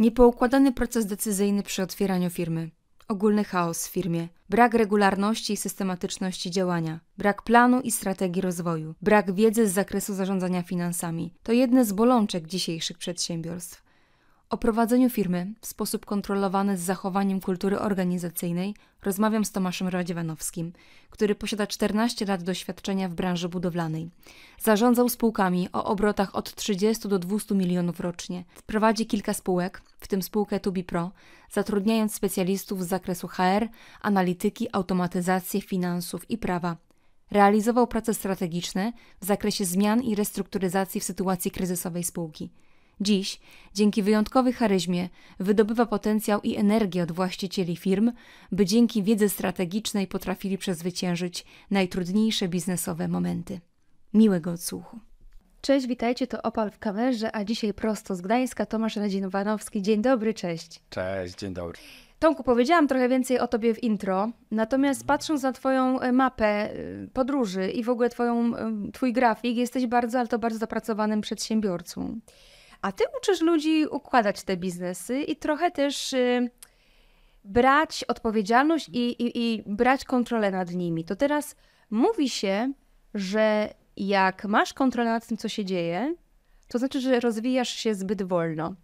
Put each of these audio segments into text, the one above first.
Niepoukładany proces decyzyjny przy otwieraniu firmy. Ogólny chaos w firmie, brak regularności i systematyczności działania, brak planu i strategii rozwoju, brak wiedzy z zakresu zarządzania finansami to jedne z bolączek dzisiejszych przedsiębiorstw. O prowadzeniu firmy w sposób kontrolowany z zachowaniem kultury organizacyjnej rozmawiam z Tomaszem Radziewanowskim, który posiada 14 lat doświadczenia w branży budowlanej. Zarządzał spółkami o obrotach od 30 do 200 milionów rocznie. Prowadzi kilka spółek, w tym spółkę Tubi Pro, zatrudniając specjalistów z zakresu HR, analityki, automatyzacji, finansów i prawa. Realizował prace strategiczne w zakresie zmian i restrukturyzacji w sytuacji kryzysowej spółki. Dziś, dzięki wyjątkowej charyzmie, wydobywa potencjał i energię od właścicieli firm, by dzięki wiedzy strategicznej potrafili przezwyciężyć najtrudniejsze biznesowe momenty. Miłego odsłuchu. Cześć, witajcie, to Opal w kamerze, a dzisiaj prosto z Gdańska Tomasz Radzinowanowski. Dzień dobry, cześć. Cześć, dzień dobry. Tomku, powiedziałam trochę więcej o Tobie w intro, natomiast patrząc na Twoją e, mapę e, podróży i w ogóle twoją, e, Twój grafik, jesteś bardzo, ale to bardzo dopracowanym przedsiębiorcą. A ty uczysz ludzi układać te biznesy i trochę też y, brać odpowiedzialność i, i, i brać kontrolę nad nimi. To teraz mówi się, że jak masz kontrolę nad tym, co się dzieje, to znaczy, że rozwijasz się zbyt wolno.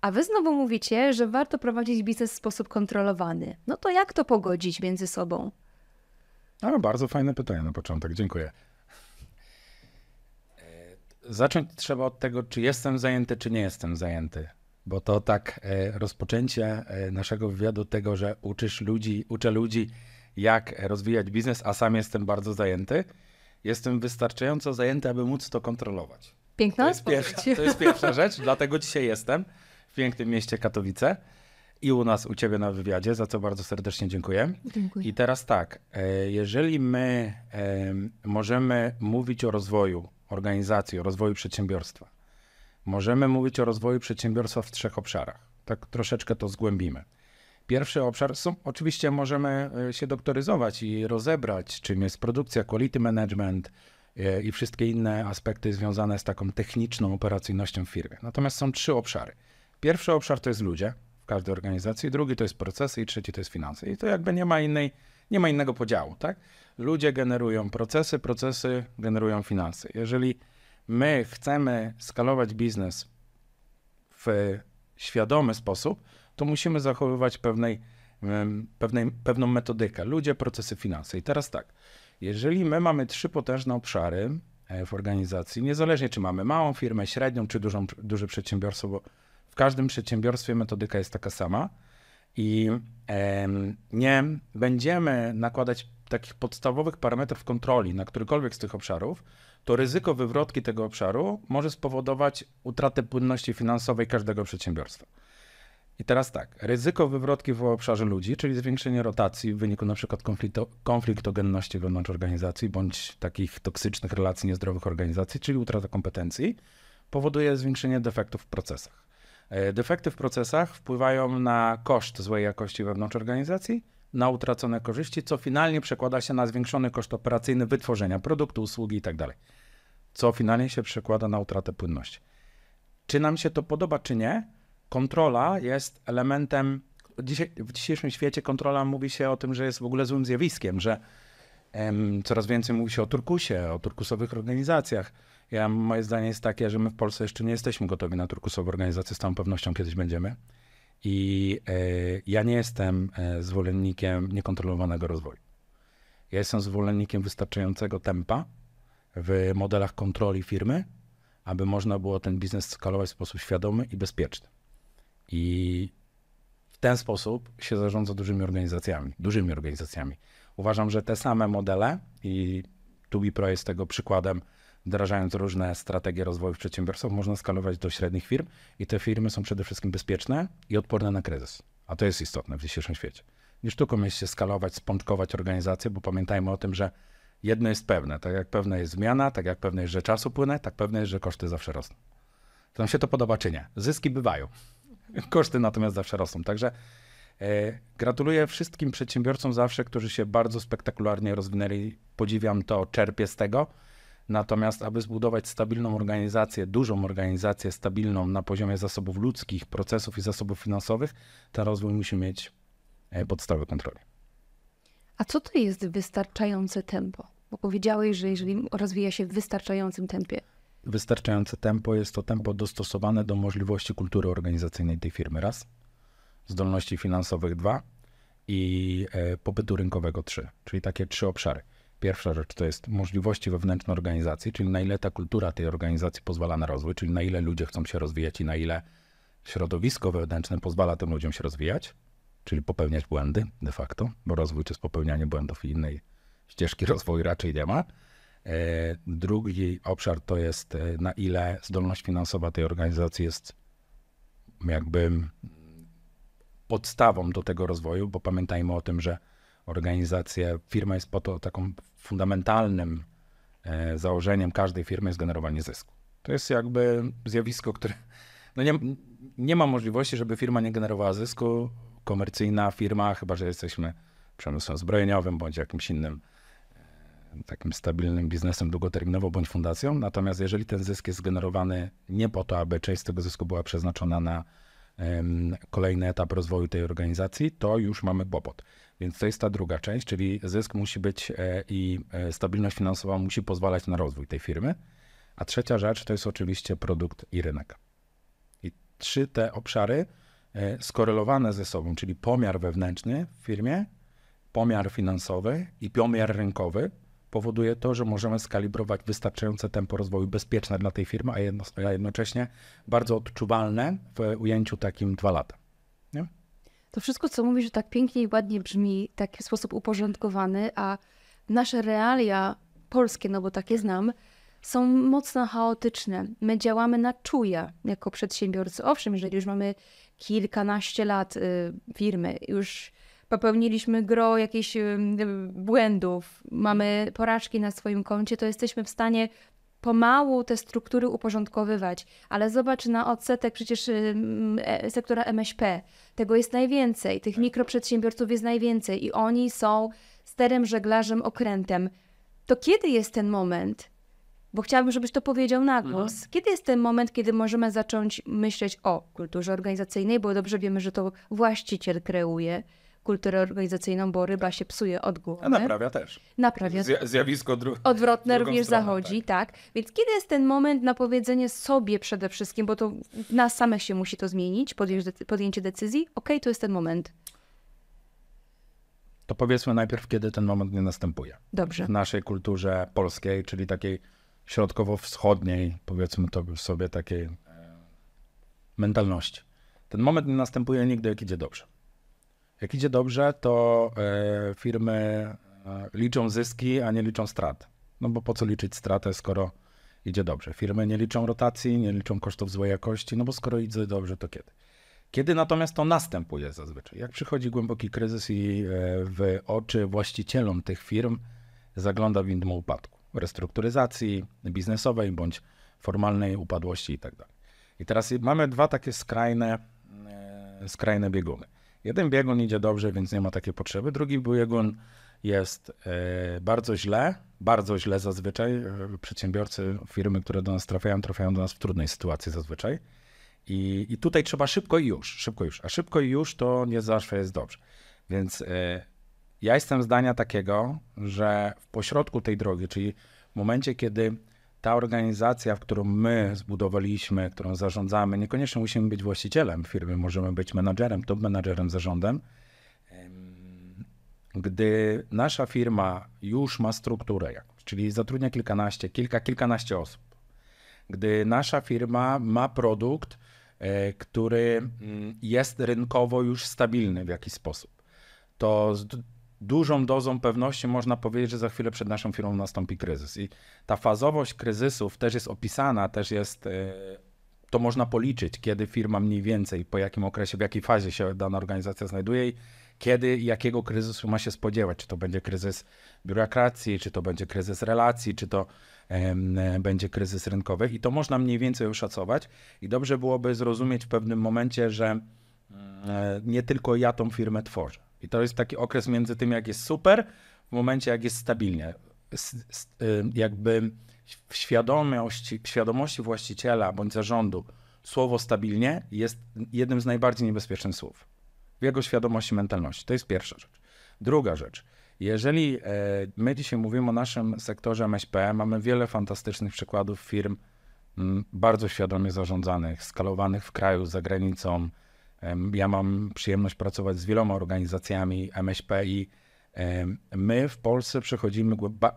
A wy znowu mówicie, że warto prowadzić biznes w sposób kontrolowany. No to jak to pogodzić między sobą? No, bardzo fajne pytanie na początek, dziękuję zacząć trzeba od tego, czy jestem zajęty, czy nie jestem zajęty. Bo to tak e, rozpoczęcie e, naszego wywiadu tego, że uczysz ludzi, uczę ludzi, jak rozwijać biznes, a sam jestem bardzo zajęty. Jestem wystarczająco zajęty, aby móc to kontrolować. Piękna to jest, pierwsza, to jest pierwsza rzecz, dlatego dzisiaj jestem w pięknym mieście Katowice i u nas, u Ciebie na wywiadzie, za co bardzo serdecznie dziękuję. dziękuję. I teraz tak, e, jeżeli my możemy mówić o rozwoju organizacji, o rozwoju przedsiębiorstwa. Możemy mówić o rozwoju przedsiębiorstwa w trzech obszarach. Tak troszeczkę to zgłębimy. Pierwszy obszar są, oczywiście możemy e, się doktoryzować i rozebrać, czym jest produkcja, quality management e, i wszystkie inne aspekty związane z taką techniczną operacyjnością w firmie. Natomiast są trzy obszary. Pierwszy obszar to jest ludzie w każdej organizacji, drugi to jest procesy i trzeci to jest finanse. I to jakby nie ma innej, nie ma innego podziału, tak? Ludzie generują procesy, procesy generują finanse. Jeżeli my chcemy skalować biznes w świadomy sposób, to musimy zachowywać pewnej, pewnej, pewną metodykę. Ludzie, procesy, finanse. I teraz tak, jeżeli my mamy trzy potężne obszary e, w organizacji, niezależnie czy mamy małą firmę, średnią czy dużą, duże przedsiębiorstwo, bo w każdym przedsiębiorstwie metodyka jest taka sama i nie będziemy nakładać takich podstawowych parametrów kontroli na którykolwiek z tych obszarów, to ryzyko wywrotki tego obszaru może spowodować utratę płynności finansowej każdego przedsiębiorstwa. I teraz tak, ryzyko wywrotki w obszarze ludzi, czyli zwiększenie rotacji w wyniku np. konfliktogenności wewnątrz organizacji bądź takich toksycznych relacji niezdrowych organizacji, czyli utrata kompetencji, powoduje zwiększenie defektów w procesach. E, defekty w procesach wpływają na koszt złej jakości wewnątrz organizacji na utracone korzyści, co finalnie przekłada się na zwiększony koszt operacyjny wytworzenia produktu, usługi itd. Tak co finalnie się przekłada na utratę płynności. Czy nam się to podoba, czy nie, kontrola jest elementem. W dzisiejszym świecie kontrola mówi się o tym, że jest w ogóle złym zjawiskiem, że em, coraz więcej mówi się o turkusie, o turkusowych organizacjach. Ja, moje zdanie jest takie, że my w Polsce jeszcze nie jesteśmy gotowi na turkusowe organizacje, z całą pewnością kiedyś będziemy. I e, ja nie jestem e, zwolennikiem niekontrolowanego rozwoju. Ja jestem zwolennikiem wystarczającego tempa w modelach kontroli firmy, aby można było ten biznes skalować w sposób świadomy i bezpieczny. I w ten sposób się zarządza dużymi organizacjami, dużymi organizacjami. Uważam, że te same modele i 2 Pro jest tego przykładem, wdrażając różne strategie rozwoju przedsiębiorców, można skalować do średnich firm i te firmy są przede wszystkim bezpieczne i odporne na kryzys. A to jest istotne w dzisiejszym świecie. Nie sztuką jest się skalować, spączkować organizację, bo pamiętajmy o tym, że jedno jest pewne, tak jak pewna jest zmiana, tak jak pewne jest, że czas upłynę, tak pewne jest, że koszty zawsze rosną. Czy nam się to podoba czy nie? Zyski bywają, koszty natomiast zawsze rosną. Także e, Gratuluję wszystkim przedsiębiorcom zawsze, którzy się bardzo spektakularnie rozwinęli. Podziwiam to, czerpię z tego. Natomiast, aby zbudować stabilną organizację, dużą organizację stabilną na poziomie zasobów ludzkich, procesów i zasobów finansowych, ten rozwój musi mieć e, podstawę kontroli. A co to jest wystarczające tempo? Bo powiedziałeś, że jeżeli rozwija się w wystarczającym tempie. Wystarczające tempo jest to tempo dostosowane do możliwości kultury organizacyjnej tej firmy, raz, zdolności finansowych, dwa, i e, popytu rynkowego trzy, czyli takie trzy obszary. Pierwsza rzecz to jest możliwości wewnętrzne organizacji, czyli na ile ta kultura tej organizacji pozwala na rozwój, czyli na ile ludzie chcą się rozwijać i na ile środowisko wewnętrzne pozwala tym ludziom się rozwijać, czyli popełniać błędy de facto, bo rozwój to jest popełnianie błędów i innej ścieżki rozwoju raczej nie ma. E, drugi obszar to jest e, na ile zdolność finansowa tej organizacji jest jakby podstawą do tego rozwoju, bo pamiętajmy o tym, że organizacja, firma jest po to taką fundamentalnym e, założeniem każdej firmy jest generowanie zysku. To jest jakby zjawisko, które. No nie, nie ma możliwości, żeby firma nie generowała zysku. Komercyjna firma, chyba że jesteśmy przemysłem zbrojeniowym bądź jakimś innym e, takim stabilnym biznesem długoterminowo bądź fundacją. Natomiast jeżeli ten zysk jest generowany nie po to, aby część z tego zysku była przeznaczona na um, kolejny etap rozwoju tej organizacji, to już mamy kłopot. Więc to jest ta druga część, czyli zysk musi być e, i e, stabilność finansowa musi pozwalać na rozwój tej firmy. A trzecia rzecz to jest oczywiście produkt i rynek. I trzy te obszary e, skorelowane ze sobą, czyli pomiar wewnętrzny w firmie, pomiar finansowy i pomiar rynkowy powoduje to, że możemy skalibrować wystarczające tempo rozwoju bezpieczne dla tej firmy, a, jednocześnie bardzo odczuwalne w ujęciu takim dwa lata. To wszystko, co mówisz, tak pięknie i ładnie brzmi, taki sposób uporządkowany, a nasze realia polskie, no bo takie znam, są mocno chaotyczne. My działamy na czuja jako przedsiębiorcy. Owszem, jeżeli już mamy kilkanaście lat y, firmy, już popełniliśmy gro jakichś y, y, błędów, mamy porażki na swoim koncie, to jesteśmy w stanie pomału te struktury uporządkowywać, ale zobacz na odsetek przecież e, sektora MŚP. Tego jest najwięcej, tych tak. mikroprzedsiębiorców jest najwięcej i oni są sterem, żeglarzem, okrętem. To kiedy jest ten moment? Bo chciałabym, żebyś to powiedział na mhm. głos. Mhm. Kiedy jest ten moment, kiedy możemy zacząć myśleć o kulturze organizacyjnej, bo dobrze wiemy, że to właściciel kreuje, kulturę organizacyjną, bo ryba się psuje od głowy. A naprawia też. Naprawia. Zja zjawisko odwrotne również stronę, zachodzi, tak. tak. Więc kiedy jest ten moment na powiedzenie sobie przede wszystkim, bo to nas samych się musi to zmienić, podjęcie decyzji, okej, okay, to jest ten moment. To powiedzmy najpierw, kiedy ten moment nie następuje. Dobrze. W naszej kulturze polskiej, czyli takiej środkowo-wschodniej, powiedzmy to sobie, takiej e, mentalności. Ten moment nie następuje nigdy, jak idzie dobrze. Jak idzie dobrze, to e, firmy e, liczą zyski, a nie liczą strat. No bo po co liczyć stratę, skoro idzie dobrze? Firmy nie liczą rotacji, nie liczą kosztów złej jakości, no bo skoro idzie dobrze, to kiedy? Kiedy natomiast to następuje zazwyczaj? Jak przychodzi głęboki kryzys i e, w oczy właścicielom tych firm zagląda windmo upadku, restrukturyzacji biznesowej bądź formalnej upadłości itd. Tak I teraz mamy dwa takie skrajne, skrajne bieguny. Jeden biegun idzie dobrze, więc nie ma takiej potrzeby. Drugi biegun jest e, bardzo źle, bardzo źle zazwyczaj. E, przedsiębiorcy, firmy, które do nas trafiają, trafiają do nas w trudnej sytuacji zazwyczaj. I, i tutaj trzeba szybko i już, szybko już. A szybko i już to nie zawsze jest dobrze. Więc e, ja jestem zdania takiego, że w pośrodku tej drogi, czyli w momencie, kiedy ta organizacja, w którą my zbudowaliśmy, którą zarządzamy, niekoniecznie musimy być właścicielem firmy, możemy być menadżerem, top menadżerem, zarządem. Gdy nasza firma już ma strukturę, czyli zatrudnia kilkanaście, kilka, kilkanaście osób, gdy nasza firma ma produkt, e, który mm, jest rynkowo już stabilny w jakiś sposób, to dużą dozą pewności można powiedzieć, że za chwilę przed naszą firmą nastąpi kryzys. I ta fazowość kryzysów też jest opisana, też jest, e, to można policzyć, kiedy firma mniej więcej, po jakim okresie, w jakiej fazie się dana organizacja znajduje i kiedy i jakiego kryzysu ma się spodziewać. Czy to będzie kryzys biurokracji, czy to będzie kryzys relacji, czy to e, będzie kryzys rynkowy. I to można mniej więcej oszacować. I dobrze byłoby zrozumieć w pewnym momencie, że mm, e, nie tylko ja tą firmę tworzę i to jest taki okres między tym, jak jest super, w momencie, jak jest stabilnie. Y, jakby w świadomości, w świadomości właściciela bądź zarządu słowo stabilnie jest jednym z najbardziej niebezpiecznych słów. W jego świadomości, mentalności. To jest pierwsza rzecz. Druga rzecz. Jeżeli e, my dzisiaj mówimy o naszym sektorze MŚP, mamy wiele fantastycznych przykładów firm bardzo świadomie zarządzanych, skalowanych w kraju, za granicą, ja mam przyjemność pracować z wieloma organizacjami MŚP i my w Polsce przechodzimy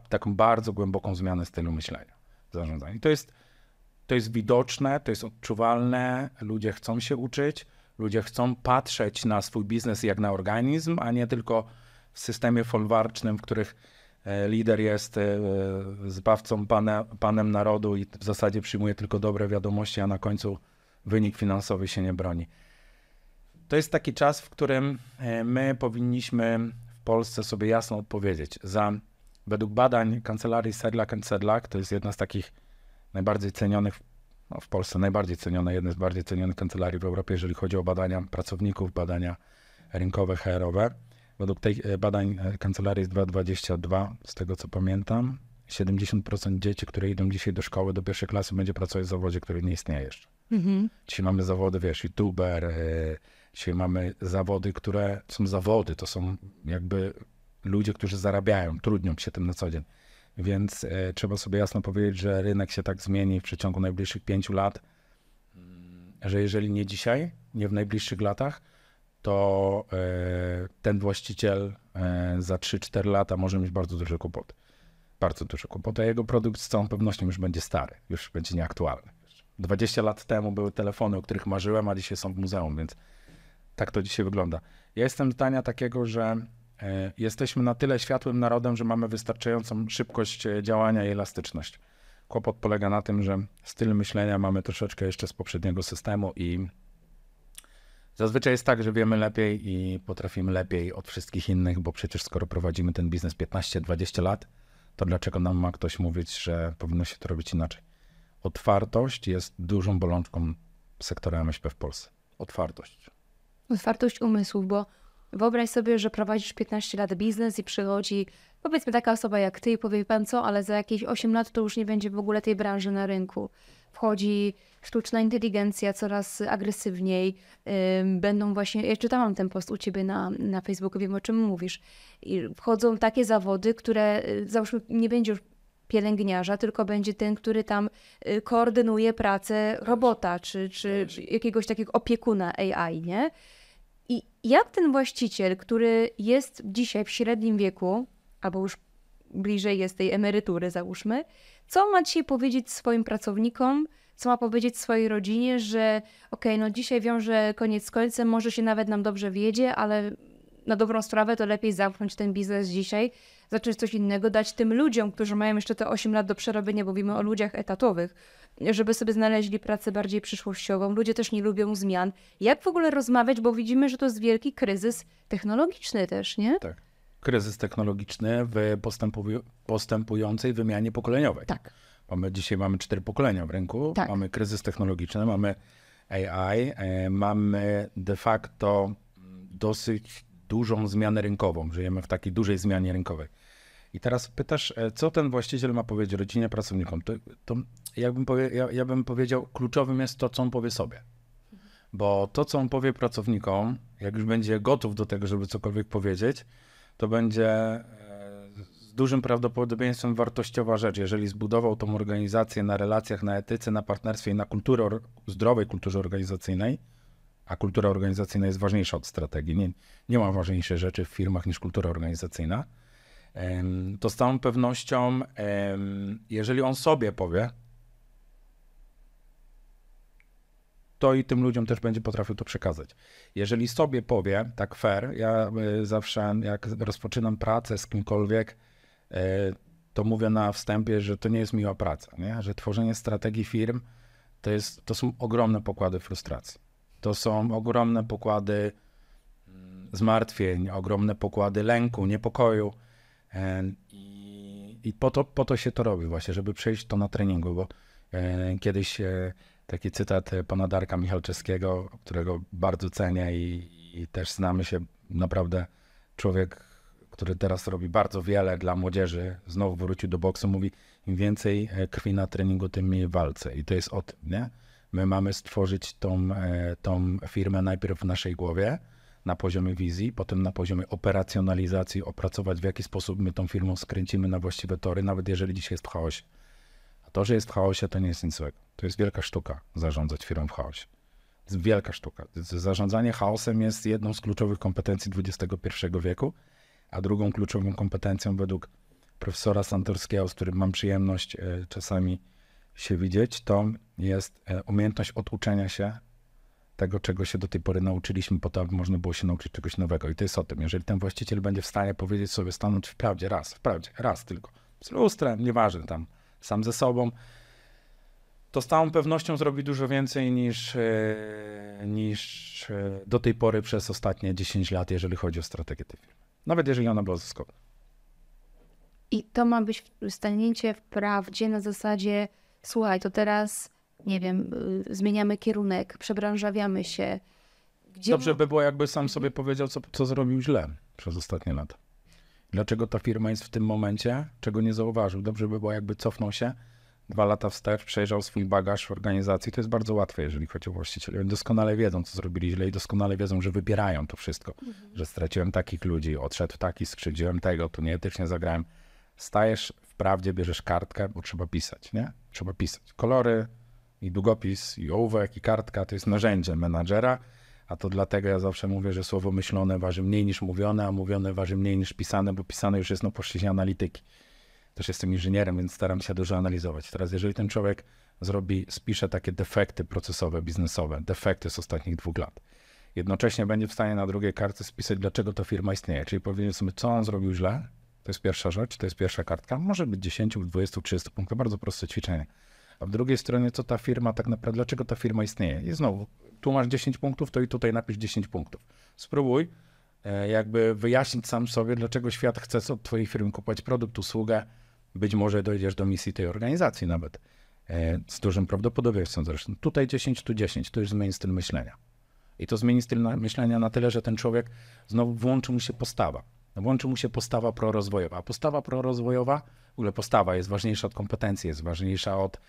taką bardzo głęboką zmianę stylu myślenia, zarządzania. I to jest, to jest widoczne, to jest odczuwalne, ludzie chcą się uczyć, ludzie chcą patrzeć na swój biznes jak na organizm, a nie tylko w systemie folwarcznym, w których e, lider jest e, zbawcą pana, panem narodu i w zasadzie przyjmuje tylko dobre wiadomości, a na końcu wynik finansowy się nie broni to jest taki czas, w którym e, my powinniśmy w Polsce sobie jasno odpowiedzieć za według badań kancelarii Sedlak Sedlak, to jest jedna z takich najbardziej cenionych, no w Polsce najbardziej ceniona, jedna z bardziej cenionych kancelarii w Europie, jeżeli chodzi o badania pracowników, badania rynkowe, HR-owe. Według tych e, badań e, kancelarii jest 2,22, z tego co pamiętam. 70% dzieci, które idą dzisiaj do szkoły, do pierwszej klasy, będzie pracować w zawodzie, który nie istnieje jeszcze. Mhm. Dzisiaj mamy zawody, wiesz, youtuber, Dzisiaj mamy zawody, które są zawody, to są jakby ludzie, którzy zarabiają, trudnią się tym na co dzień. Więc e, trzeba sobie jasno powiedzieć, że rynek się tak zmieni w przeciągu najbliższych pięciu lat, że jeżeli nie dzisiaj, nie w najbliższych latach, to e, ten właściciel e, za 3-4 lata może mieć bardzo duży kłopot. Bardzo duży kłopot, a jego produkt z całą pewnością już będzie stary, już będzie nieaktualny. 20 lat temu były telefony, o których marzyłem, a dzisiaj są w muzeum, więc tak to dzisiaj wygląda. Ja jestem zdania takiego, że e, jesteśmy na tyle światłym narodem, że mamy wystarczającą szybkość e, działania i elastyczność. Kłopot polega na tym, że styl myślenia mamy troszeczkę jeszcze z poprzedniego systemu i Zazwyczaj jest tak, że wiemy lepiej i potrafimy lepiej od wszystkich innych, bo przecież skoro prowadzimy ten biznes 15-20 lat, to dlaczego nam ma ktoś mówić, że powinno się to robić inaczej? Otwartość jest dużą bolączką sektora MŚP w Polsce. Otwartość otwartość umysłów, bo wyobraź sobie, że prowadzisz 15 lat biznes i przychodzi powiedzmy taka osoba jak ty i powie pan co, ale za jakieś 8 lat to już nie będzie w ogóle tej branży na rynku. Wchodzi sztuczna inteligencja coraz agresywniej. Będą właśnie, ja czytałam ten post u ciebie na, na Facebooku, wiem o czym mówisz. I wchodzą takie zawody, które y, załóżmy nie będzie już pielęgniarza, tylko będzie ten, który tam y, koordynuje pracę robota czy, czy jakiegoś takiego opiekuna AI, nie? Jak ten właściciel, który jest dzisiaj w średnim wieku, albo już bliżej jest tej emerytury, załóżmy, co ma dzisiaj powiedzieć swoim pracownikom, co ma powiedzieć swojej rodzinie, że okej, okay, no dzisiaj wiąże koniec z końcem, może się nawet nam dobrze wiedzie, ale na dobrą sprawę to lepiej zamknąć ten biznes dzisiaj, zacząć coś innego, dać tym ludziom, którzy mają jeszcze te 8 lat do przerobienia, bo mówimy o ludziach etatowych, żeby sobie znaleźli pracę bardziej przyszłościową. Ludzie też nie lubią zmian. Jak w ogóle rozmawiać, bo widzimy, że to jest wielki kryzys technologiczny też, nie? Tak. Kryzys technologiczny w postępu- postępującej wymianie pokoleniowej. Tak. Mamy, dzisiaj mamy cztery pokolenia w rynku. Tak. Mamy kryzys technologiczny, mamy AI, e, mamy de facto dosyć dużą zmianę rynkową. Żyjemy w takiej dużej zmianie rynkowej i teraz pytasz, e, co ten właściciel ma powiedzieć rodzinie, pracownikom? To, to ja, bym powie, ja, ja bym powiedział, kluczowym jest to, co on powie sobie. Bo to, co on powie pracownikom, jak już będzie gotów do tego, żeby cokolwiek powiedzieć, to będzie e, z dużym prawdopodobieństwem wartościowa rzecz. Jeżeli zbudował tą organizację na relacjach, na etyce, na partnerstwie i na kulturze zdrowej kulturze organizacyjnej, a kultura organizacyjna jest ważniejsza od strategii. Nie, nie ma ważniejszej rzeczy w firmach niż kultura organizacyjna to z całą pewnością, jeżeli on sobie powie, to i tym ludziom też będzie potrafił to przekazać. Jeżeli sobie powie, tak fair, ja e, zawsze jak rozpoczynam pracę z kimkolwiek, e, to mówię na wstępie, że to nie jest miła praca, nie? że tworzenie strategii firm to, jest, to są ogromne pokłady frustracji. To są ogromne pokłady mm, zmartwień, ogromne pokłady lęku, niepokoju i po to, po to się to robi właśnie, żeby przejść to na treningu, bo kiedyś e, taki cytat e, pana Darka Michalczewskiego, którego bardzo cenię i, i też znamy się naprawdę człowiek, który teraz robi bardzo wiele dla młodzieży, znowu wrócił do boksu, mówi im więcej e, krwi na treningu, tym mniej walce. I to jest o tym, nie? My mamy stworzyć tą, tą firmę najpierw w naszej głowie, na poziomie wizji, potem na poziomie operacjonalizacji, opracować w jaki sposób my tą firmą skręcimy na właściwe tory, nawet jeżeli dzisiaj jest w chaosie. A to, że jest w chaosie, to nie jest nic złego. To jest wielka sztuka zarządzać firmą w chaosie. To jest wielka sztuka. Zarządzanie chaosem jest jedną z kluczowych kompetencji XXI wieku, a drugą kluczową kompetencją według profesora Santorskiego, z którym mam przyjemność e, czasami się widzieć, to jest e, umiejętność oduczenia się tego, czego się do tej pory nauczyliśmy, po to, aby można było się nauczyć czegoś nowego. I to jest o tym. Jeżeli ten właściciel będzie w stanie powiedzieć sobie, stanąć w prawdzie raz, w prawdzie, raz tylko, z lustrem, nieważne tam, sam ze sobą, to z całą pewnością zrobi dużo więcej niż, e, niż e, do tej pory przez ostatnie 10 lat, jeżeli chodzi o strategię tej firmy. Nawet jeżeli ona była zyskowa. I to ma być stanięcie w prawdzie na zasadzie, słuchaj, to teraz nie wiem, y, zmieniamy kierunek, przebranżawiamy się. Gdzie... Dobrze by było, jakby sam sobie mhm. powiedział, co, co zrobił źle przez ostatnie lata. Dlaczego ta firma jest w tym momencie, czego nie zauważył. Dobrze by było, jakby cofnął się dwa lata wstecz, przejrzał swój bagaż w organizacji. To jest bardzo łatwe, jeżeli chodzi o właścicieli. Oni doskonale wiedzą, co zrobili źle i doskonale wiedzą, że wybierają to wszystko. Mhm. Że straciłem takich ludzi, odszedł taki, skrzywdziłem tego, tu nieetycznie zagrałem. Stajesz, wprawdzie bierzesz kartkę, bo trzeba pisać, nie? Trzeba pisać. Kolory, i długopis, i ołówek, i kartka to jest narzędzie menadżera, a to dlatego ja zawsze mówię, że słowo myślone waży mniej niż mówione, a mówione waży mniej niż pisane, bo pisane już jest na no, płaszczyźnie analityki. Też jestem inżynierem, więc staram się dużo analizować. Teraz, jeżeli ten człowiek zrobi, spisze takie defekty procesowe, biznesowe, defekty z ostatnich dwóch lat, jednocześnie będzie w stanie na drugiej kartce spisać, dlaczego ta firma istnieje. Czyli powiedzieć sobie, co on zrobił źle, to jest pierwsza rzecz, to jest pierwsza kartka. Może być 10, 20, 30 punktów, bardzo proste ćwiczenie. A w drugiej stronie, co ta firma tak naprawdę, dlaczego ta firma istnieje? I znowu, tu masz 10 punktów, to i tutaj napisz 10 punktów. Spróbuj e, jakby wyjaśnić sam sobie, dlaczego świat chce od twojej firmy kupować produkt, usługę. Być może dojdziesz do misji tej organizacji nawet. E, z dużym prawdopodobieństwem zresztą. Tutaj 10, tu 10, to już zmieni styl myślenia. I to zmieni styl myślenia na tyle, że ten człowiek znowu włączy mu się postawa. Włączy mu się postawa prorozwojowa. A postawa prorozwojowa, w ogóle postawa jest ważniejsza od kompetencji, jest ważniejsza od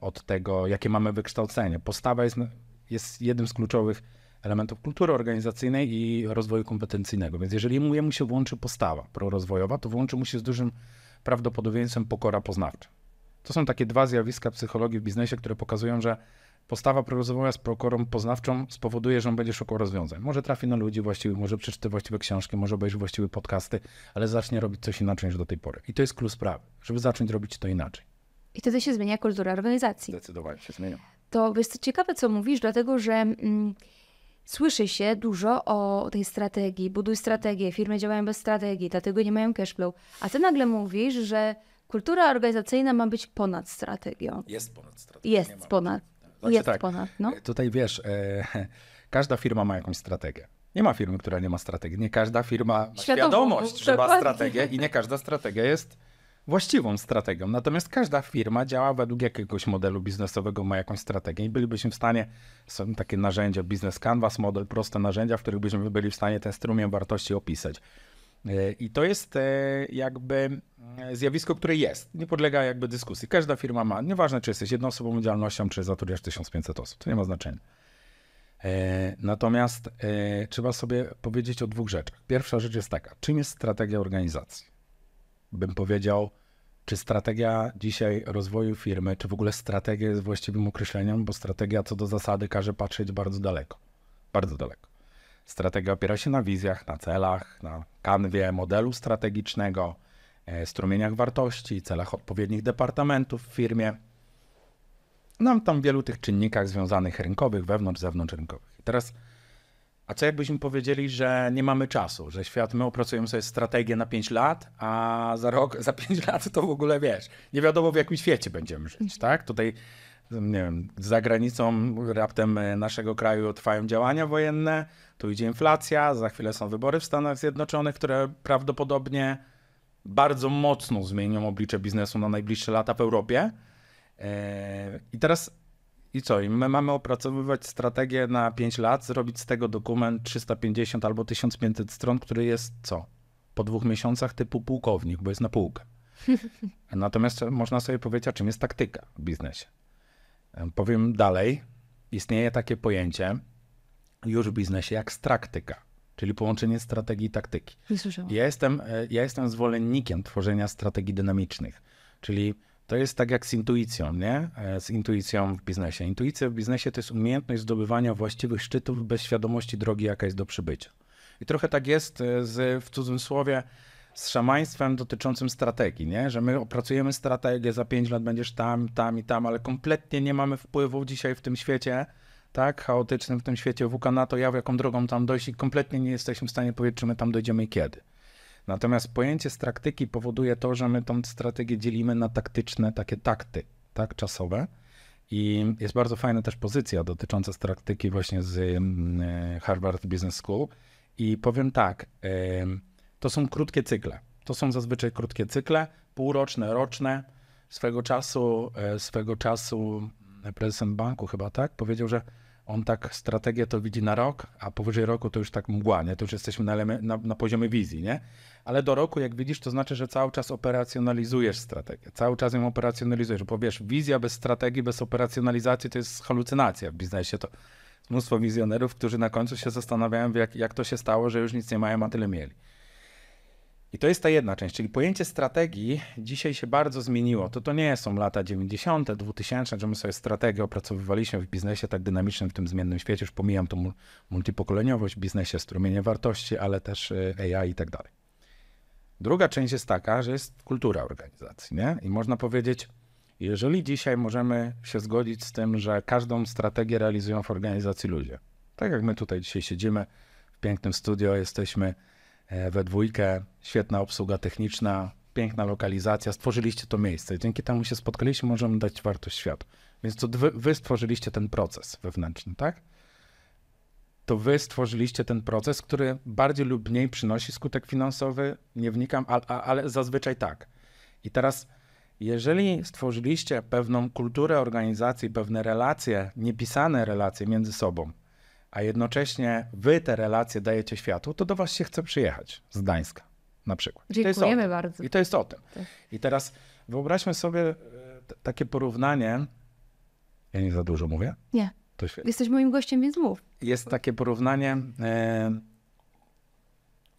od tego, jakie mamy wykształcenie. Postawa jest, jest jednym z kluczowych elementów kultury organizacyjnej i rozwoju kompetencyjnego. Więc jeżeli mu się włączy postawa prorozwojowa, to włączy mu się z dużym prawdopodobieństwem pokora poznawcza. To są takie dwa zjawiska psychologii w biznesie, które pokazują, że postawa prorozwojowa z pokorą poznawczą spowoduje, że on będzie szukał rozwiązań. Może trafi na ludzi właściwych, może przeczyta właściwe książki, może obejrzy właściwe podcasty, ale zacznie robić coś inaczej niż do tej pory. I to jest klucz sprawy, żeby zacząć robić to inaczej. I wtedy się zmienia kultura organizacji. Zdecydowanie się zmienia. To jest ciekawe, co mówisz, dlatego że mm, słyszy się dużo o tej strategii, buduj strategię, firmy działają bez strategii, dlatego nie mają cashflow. A ty nagle mówisz, że kultura organizacyjna ma być ponad strategią. Jest ponad strategią. Jest ponad. Tak. Znaczy, jest tak, ponad. No. E, tutaj wiesz, e, każda firma ma jakąś strategię. Nie ma firmy, która nie ma strategii. Nie każda firma ma świadomość, że ma strategię i nie każda strategia jest właściwą strategią. Natomiast każda firma działa według jakiegoś modelu biznesowego, ma jakąś strategię i bylibyśmy w stanie, są takie narzędzia, biznes canvas, model, proste narzędzia, w których byśmy byli w stanie ten strumień wartości opisać. E, I to jest e, jakby e, zjawisko, które jest, nie podlega jakby dyskusji. Każda firma ma, nieważne czy jesteś jednoosobową działalnością, czy zatrudniasz 1500 osób, to nie ma znaczenia. Natomiast trzeba sobie powiedzieć o dwóch rzeczach. Pierwsza rzecz jest taka, czym jest strategia organizacji? bym powiedział, czy strategia dzisiaj rozwoju firmy, czy w ogóle strategia jest właściwym określeniem, bo strategia co do zasady każe patrzeć bardzo daleko. Bardzo daleko. Strategia opiera się na wizjach, na celach, na kanwie modelu strategicznego, e, strumieniach wartości, celach odpowiednich departamentów w firmie. Nam no, tam wielu tych czynnikach związanych rynkowych, wewnątrz, zewnątrz rynkowych. teraz a co jakbyśmy powiedzieli, że nie mamy czasu, że świat, my opracujemy sobie strategię na 5 lat, a za rok, za 5 lat to w ogóle wiesz, nie wiadomo w jakim świecie będziemy żyć, mhm. tak? Tutaj, mm, nie wiem, za granicą raptem e, naszego kraju trwają działania wojenne, tu idzie inflacja, za chwilę są wybory w Stanach Zjednoczonych, które prawdopodobnie bardzo mocno zmienią oblicze biznesu na najbliższe lata w Europie. E, I teraz i co? I my mamy opracowywać strategię na 5 lat, zrobić z tego dokument 350 albo 1500 stron, który jest co? Po dwóch miesiącach typu pułkownik, bo jest na półkę. Natomiast można sobie powiedzieć, czym jest taktyka w biznesie. Powiem dalej, istnieje takie pojęcie już w biznesie jak straktyka, czyli połączenie strategii i taktyki. Nie słyszałam. Ja jestem, e, ja jestem zwolennikiem tworzenia strategii dynamicznych, czyli to jest tak jak z intuicją, nie? E, z intuicją w biznesie. Intuicja w biznesie to jest umiejętność zdobywania właściwych szczytów bez świadomości drogi, jaka jest do przybycia. I trochę tak jest e, z, w cudzysłowie z szamaństwem dotyczącym strategii, nie? że my opracujemy strategię, za pięć lat będziesz tam, tam i tam, ale kompletnie nie mamy wpływu dzisiaj w tym świecie, tak, chaotycznym w tym świecie WK na to, ja, jaką drogą tam dojść i kompletnie nie jesteśmy w stanie powiedzieć, czy my tam dojdziemy i kiedy. Natomiast pojęcie straktyki powoduje to, że my tą strategię dzielimy na taktyczne takie takty, tak, czasowe. I jest bardzo fajna też pozycja dotycząca straktyki właśnie z e, Harvard Business School. I powiem tak, to są krótkie cykle. To są zazwyczaj krótkie cykle, półroczne, roczne. Swego czasu, e, swego czasu prezesem banku chyba, tak, powiedział, że on tak strategię to widzi na rok, a powyżej roku to już tak mgła, nie? To już jesteśmy na, na, na, poziomie wizji, nie? Ale do roku, jak widzisz, to znaczy, że cały czas operacjonalizujesz strategię, cały czas ją operacjonalizujesz, bo wiesz, wizja bez strategii, bez operacjonalizacji to jest halucynacja w biznesie. To mnóstwo wizjonerów, którzy na końcu się zastanawiają, jak, jak to się stało, że już nic nie mają, a tyle mieli. I to jest ta jedna część, czyli pojęcie strategii dzisiaj się bardzo zmieniło. To to nie są lata 90., 2000, że my sobie strategię opracowywaliśmy w biznesie tak dynamicznym, w tym zmiennym świecie. Już pomijam tą multipokoleniowość w biznesie, strumienie wartości, ale też y, AI i tak dalej. Druga część jest taka, że jest kultura organizacji, nie? I można powiedzieć, jeżeli dzisiaj możemy się zgodzić z tym, że każdą strategię realizują w organizacji ludzie, tak jak my tutaj dzisiaj siedzimy w pięknym studio, jesteśmy E, we dwójkę, świetna obsługa techniczna, piękna lokalizacja, stworzyliście to miejsce. Dzięki temu się spotkaliśmy, możemy dać wartość światu. Więc to wy, wy stworzyliście ten proces wewnętrzny, tak? To wy stworzyliście ten proces, który bardziej lub mniej przynosi skutek finansowy, nie wnikam, a, a, ale zazwyczaj tak. I teraz, jeżeli stworzyliście pewną kulturę organizacji, pewne relacje, niepisane relacje między sobą, a jednocześnie wy te relacje dajecie światu, to do was się chce przyjechać z Gdańska na przykład. Dziękujemy bardzo. I to jest o tym. Tak. I teraz wyobraźmy sobie e, takie porównanie. Ja nie za dużo mówię? Nie. Jesteś moim gościem, więc mów. Jest takie porównanie e,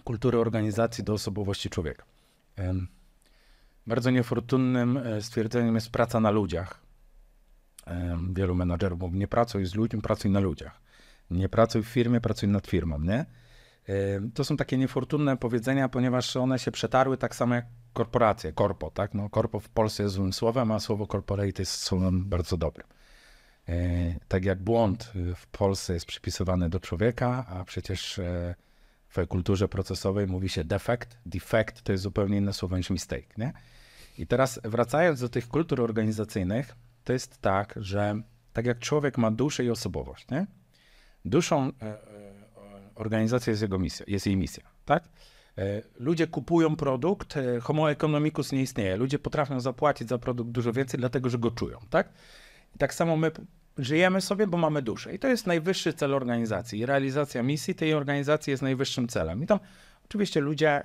kultury organizacji do osobowości człowieka. E, bardzo niefortunnym e, stwierdzeniem jest praca na ludziach. E, wielu menadżerów mówi, nie pracuj z ludźmi, pracuj na ludziach. Nie pracuj w firmie, pracuj nad firmą, nie? To są takie niefortunne powiedzenia, ponieważ one się przetarły tak samo jak korporacje, korpo, tak? No, korpo w Polsce jest złym słowem, a słowo corporate jest słowem bardzo dobrym. Yy, tak jak błąd w Polsce jest przypisywany do człowieka, a przecież e, w kulturze procesowej mówi się defekt. Defekt to jest zupełnie inne słowo niż mistake, nie? I teraz wracając do tych kultur organizacyjnych, to jest tak, że tak jak człowiek ma duszę i osobowość, nie? duszą e, e, organizacji jest, jego misja, jest jej misja, tak? E, ludzie kupują produkt, homo economicus nie istnieje. Ludzie potrafią zapłacić za produkt dużo więcej, dlatego że go czują, tak? tak samo my żyjemy sobie, bo mamy duszę. I to jest najwyższy cel organizacji. I realizacja misji tej organizacji jest najwyższym celem. I tam oczywiście ludzie,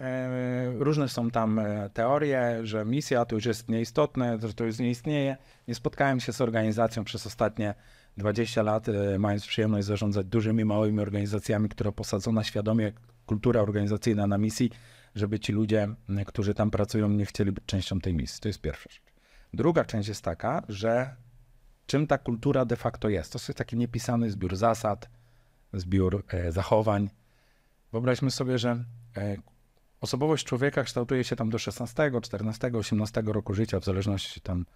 różne są tam teorie, że misja to już jest nieistotne, że to już nie istnieje. Nie spotkałem się z organizacją przez ostatnie 20 lat, e, mając przyjemność zarządzać dużymi, małymi organizacjami, które posadzona świadomie kultura organizacyjna na misji, żeby ci ludzie, którzy tam pracują, nie chcieli być częścią tej misji. To jest pierwsza rzecz. Druga część jest taka, że czym ta kultura de facto jest? To jest taki niepisany zbiór zasad, zbiór e, zachowań. Wyobraźmy sobie, że e, osobowość człowieka kształtuje się tam do 16, 14, 18 roku życia, w zależności tam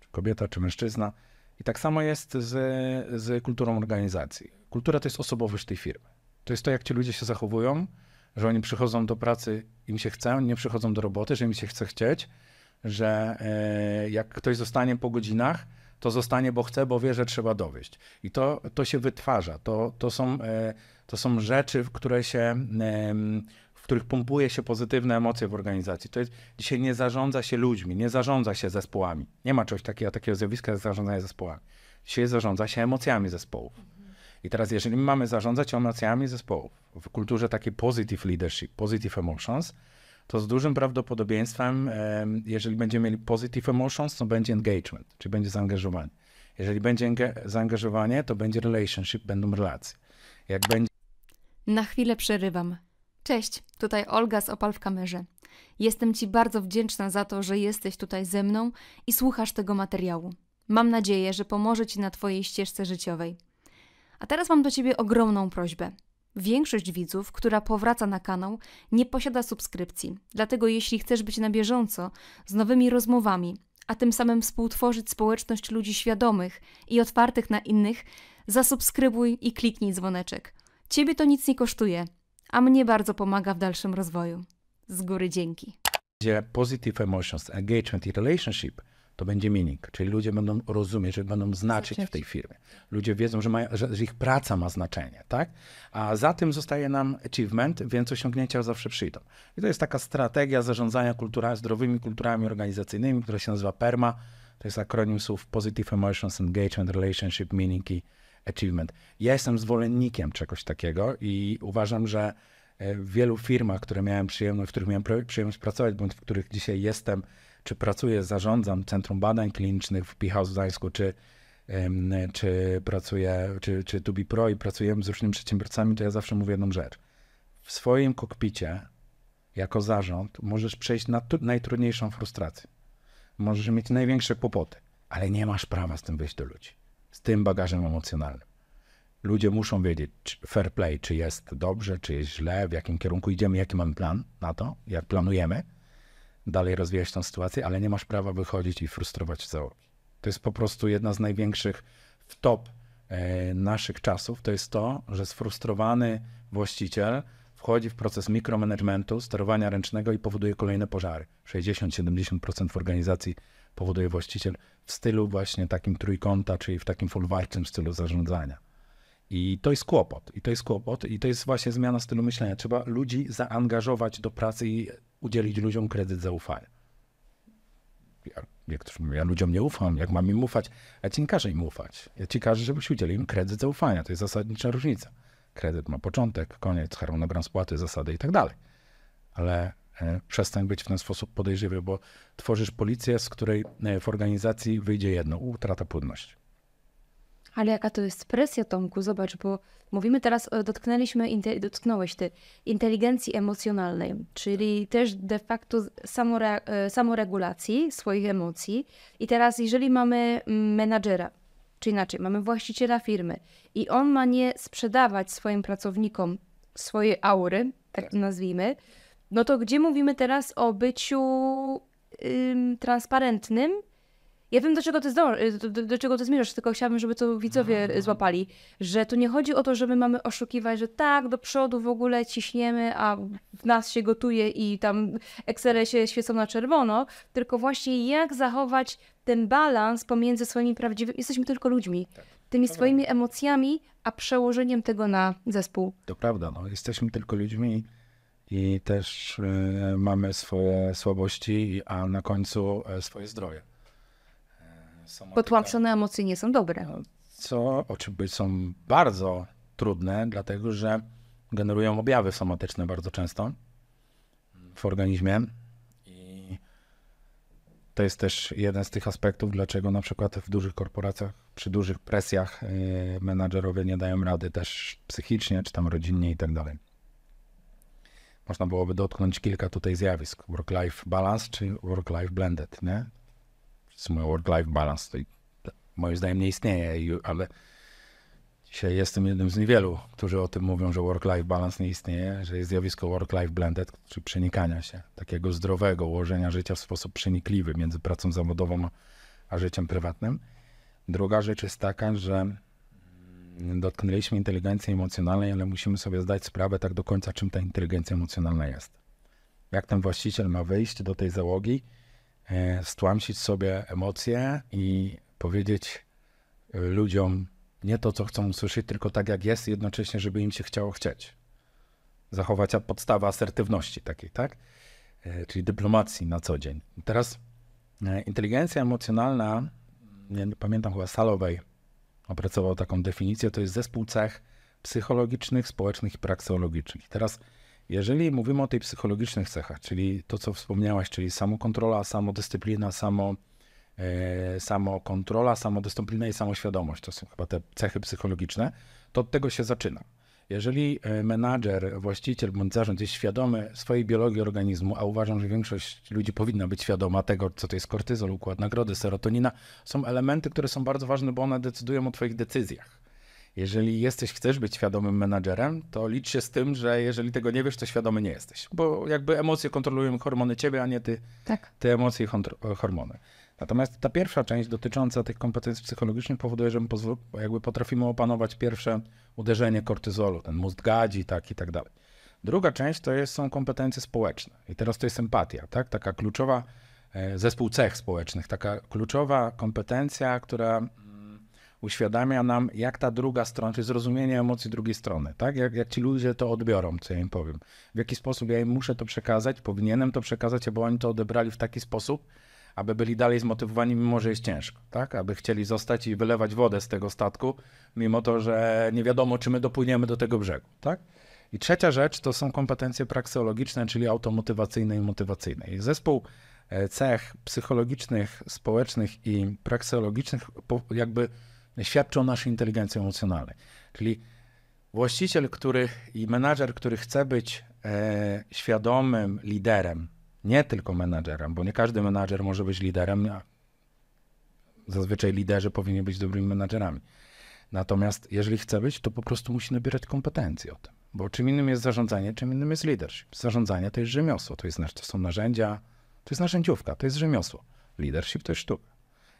czy kobieta, czy mężczyzna. I tak samo jest z, z kulturą organizacji. Kultura to jest osobowość tej firmy. To jest to, jak ci ludzie się zachowują, że oni przychodzą do pracy, im się chce, nie przychodzą do roboty, że im się chce chcieć, że e, jak ktoś zostanie po godzinach, to zostanie, bo chce, bo wie, że trzeba dowieść. I to, to się wytwarza. To, to, są, e, to są rzeczy, które się których pompuje się pozytywne emocje w organizacji. To jest, dzisiaj nie zarządza się ludźmi, nie zarządza się zespołami. Nie ma czegoś takiego, takiego zjawiska jak zarządzanie zespołami. Dzisiaj zarządza się emocjami zespołów. I teraz, jeżeli mamy zarządzać emocjami zespołów w kulturze takiej positive leadership, positive emotions, to z dużym prawdopodobieństwem, jeżeli będziemy mieli positive emotions, to będzie engagement, czyli będzie zaangażowanie. Jeżeli będzie zaangażowanie, to będzie relationship, będą relacje. Jak będzie. Na chwilę przerywam. Cześć, tutaj Olga z Opal w kamerze. Jestem Ci bardzo wdzięczna za to, że jesteś tutaj ze mną i słuchasz tego materiału. Mam nadzieję, że pomoże Ci na Twojej ścieżce życiowej. A teraz mam do Ciebie ogromną prośbę. Większość widzów, która powraca na kanał, nie posiada subskrypcji, dlatego jeśli chcesz być na bieżąco z nowymi rozmowami, a tym samym współtworzyć społeczność ludzi świadomych i otwartych na innych, zasubskrybuj i kliknij dzwoneczek. Ciebie to nic nie kosztuje a mnie bardzo pomaga w dalszym rozwoju. Z góry dzięki. Positive emotions, engagement i relationship to będzie meaning, czyli ludzie będą rozumieć, że będą znaczyć w tej firmie. Ludzie wiedzą, że, mają, że, ich praca ma znaczenie, tak? A za tym zostaje nam achievement, więc osiągnięcia zawsze przyjdą. I to jest taka strategia zarządzania kultura, zdrowymi kulturami organizacyjnymi, która się nazywa PERMA. To jest akronim słów Positive Emotions, Engagement, Relationship, Meaning i achievement. Ja jestem zwolennikiem czegoś takiego i uważam, że e, w wielu firmach, które miałem przyjemność, w których miałem przyjemność pracować, bądź w których dzisiaj jestem, czy pracuję, zarządzam Centrum Badań Klinicznych w Pichał w Gdańsku, czy, czy pracuję, czy, czy Tubi Pro i pracujemy z różnymi przedsiębiorcami, to ja zawsze mówię jedną rzecz. W swoim kokpicie, jako zarząd, możesz przejść na najtrudniejszą frustrację. Możesz mieć największe kłopoty, ale nie masz prawa z tym wyjść do ludzi z tym bagażem emocjonalnym. Ludzie muszą wiedzieć fair play, czy jest dobrze, czy jest źle, w jakim kierunku idziemy, jaki mamy plan na to, jak planujemy dalej rozwijać tę sytuację, ale nie masz prawa wychodzić i frustrować załogi. To jest po prostu jedna z największych w top e, naszych czasów, to jest to, że sfrustrowany właściciel wchodzi w proces mikromanagementu, sterowania ręcznego i powoduje kolejne pożary. 60-70% w organizacji powoduje właściciel w stylu właśnie takim trójkąta, czyli w takim folwarcznym stylu zarządzania. I to jest kłopot, i to jest kłopot, i to jest właśnie zmiana stylu myślenia. Trzeba ludzi zaangażować do pracy i udzielić ludziom kredyt zaufania. Ja, jak ktoś mówi, ja ludziom nie ufam, jak mam im ufać? Ja ci nie każę im ufać. Ja ci każę, żebyś udzielił im kredyt zaufania. To jest zasadnicza różnica. Kredyt ma początek, koniec, harmonogram spłaty, zasady i tak dalej. Ale E, przestań być w ten sposób podejrzliwy, bo tworzysz policję, z której e, w organizacji wyjdzie jedno, utrata płynności. Ale jaka to jest presja, Tomku, zobacz, bo mówimy teraz, dotknęliśmy, dotknąłeś ty, inteligencji emocjonalnej, czyli też de facto samore, e, samoregulacji swoich emocji. I teraz, jeżeli mamy mm, menadżera, czy inaczej, mamy właściciela firmy i on ma nie sprzedawać swoim pracownikom swojej aury, tak to tak. nazwijmy, no to gdzie mówimy teraz o byciu ym, transparentnym? Ja wiem, do czego, ty y, do, do, do, czego ty zmierzasz, tylko chciałabym, żeby to widzowie no. złapali, że tu nie chodzi o to, że my mamy oszukiwać, że tak, do przodu w ogóle ciśniemy, a w nas się gotuje i tam Excele się świecą na czerwono, tylko właśnie jak zachować ten balans pomiędzy swoimi prawdziwymi, jesteśmy tylko ludźmi, tak. tymi swoimi emocjami, a przełożeniem tego na zespół. To prawda, no, jesteśmy tylko ludźmi i też e, mamy swoje słabości, a na końcu e, swoje zdrowie. E, są Potłamszone emocje nie są dobre. Co oczywiście są bardzo trudne, dlatego że generują objawy somatyczne bardzo często w organizmie. I to jest też jeden z tych aspektów, dlaczego na przykład w dużych korporacjach, przy dużych presjach menadżerowie nie dają rady też psychicznie, czy tam rodzinnie i tak dalej można byłoby dotknąć kilka tutaj zjawisk. Work-life balance czy work-life blended, nie? Wszyscy work-life balance, to moim zdaniem nie istnieje, ale dzisiaj jestem jednym z niewielu, którzy o tym mówią, że work-life balance nie istnieje, że jest zjawisko work-life blended, czy przenikania się, takiego zdrowego ułożenia życia w sposób przenikliwy między pracą zawodową a życiem prywatnym. Druga rzecz jest taka, że dotknęliśmy inteligencji emocjonalnej, ale musimy sobie zdać sprawę tak do końca, czym ta inteligencja emocjonalna jest. Jak ten właściciel ma wyjść do tej załogi, e, stłamsić sobie emocje i powiedzieć e, ludziom nie to, co chcą usłyszeć, tylko tak jak jest, jednocześnie, żeby im się chciało chcieć. Zachować podstawa asertywności takiej, tak? E, czyli dyplomacji na co dzień. Teraz inteligencja emocjonalna, nie pamiętam chyba Salowej, opracował taką definicję, to jest zespół cech psychologicznych, społecznych i prakseologicznych. Teraz, jeżeli mówimy o tej psychologicznych cechach, czyli to, co wspomniałaś, czyli samokontrola, samodyscyplina, samo, e, samokontrola, samodyscyplina i samoświadomość, to są chyba te cechy psychologiczne, to od tego się zaczyna. Jeżeli e, menadżer, właściciel bądź zarząd jest świadomy swojej biologii organizmu, a uważam, że większość ludzi powinna być świadoma tego, co to jest kortyzol, układ nagrody, serotonina, są elementy, które są bardzo ważne, bo one decydują o Twoich decyzjach. Jeżeli jesteś, chcesz być świadomym menadżerem, to licz się z tym, że jeżeli tego nie wiesz, to świadomy nie jesteś. Bo jakby emocje kontrolują hormony ciebie, a nie ty, tak. te emocje i hormony. Natomiast ta pierwsza część dotycząca tych kompetencji psychologicznych powoduje, że my jakby potrafimy opanować pierwsze uderzenie kortyzolu, ten mózg gadzi tak i tak dalej. Druga część to jest, są kompetencje społeczne. I teraz to jest empatia, tak? taka kluczowa, e, zespół cech społecznych, taka kluczowa kompetencja, która mm, uświadamia nam, jak ta druga strona, czyli zrozumienie emocji drugiej strony, tak? Jak, jak ci ludzie to odbiorą, co ja im powiem. W jaki sposób ja im muszę to przekazać, powinienem to przekazać, bo oni to odebrali w taki sposób, aby byli dalej zmotywowani, mimo że jest ciężko, tak? Aby chcieli zostać i wylewać wodę z tego statku, mimo to, że nie wiadomo, czy my dopłyniemy do tego brzegu, tak? I trzecia rzecz to są kompetencje prakseologiczne, czyli automotywacyjne i motywacyjne. I zespół e, cech psychologicznych, społecznych i prakseologicznych jakby świadczy o naszej inteligencji emocjonalnej. Czyli właściciel który, i menadżer, który chce być e, świadomym liderem, nie tylko menadżerem, bo nie każdy menadżer może być liderem. Zazwyczaj liderzy powinni być dobrymi menadżerami. Natomiast jeżeli chce być, to po prostu musi nabierać kompetencji o tym. Bo czym innym jest zarządzanie, czym innym jest leadership. Zarządzanie to jest rzemiosło, to, jest, to są narzędzia, to jest narzędziówka, to jest rzemiosło. Leadership to jest sztuka.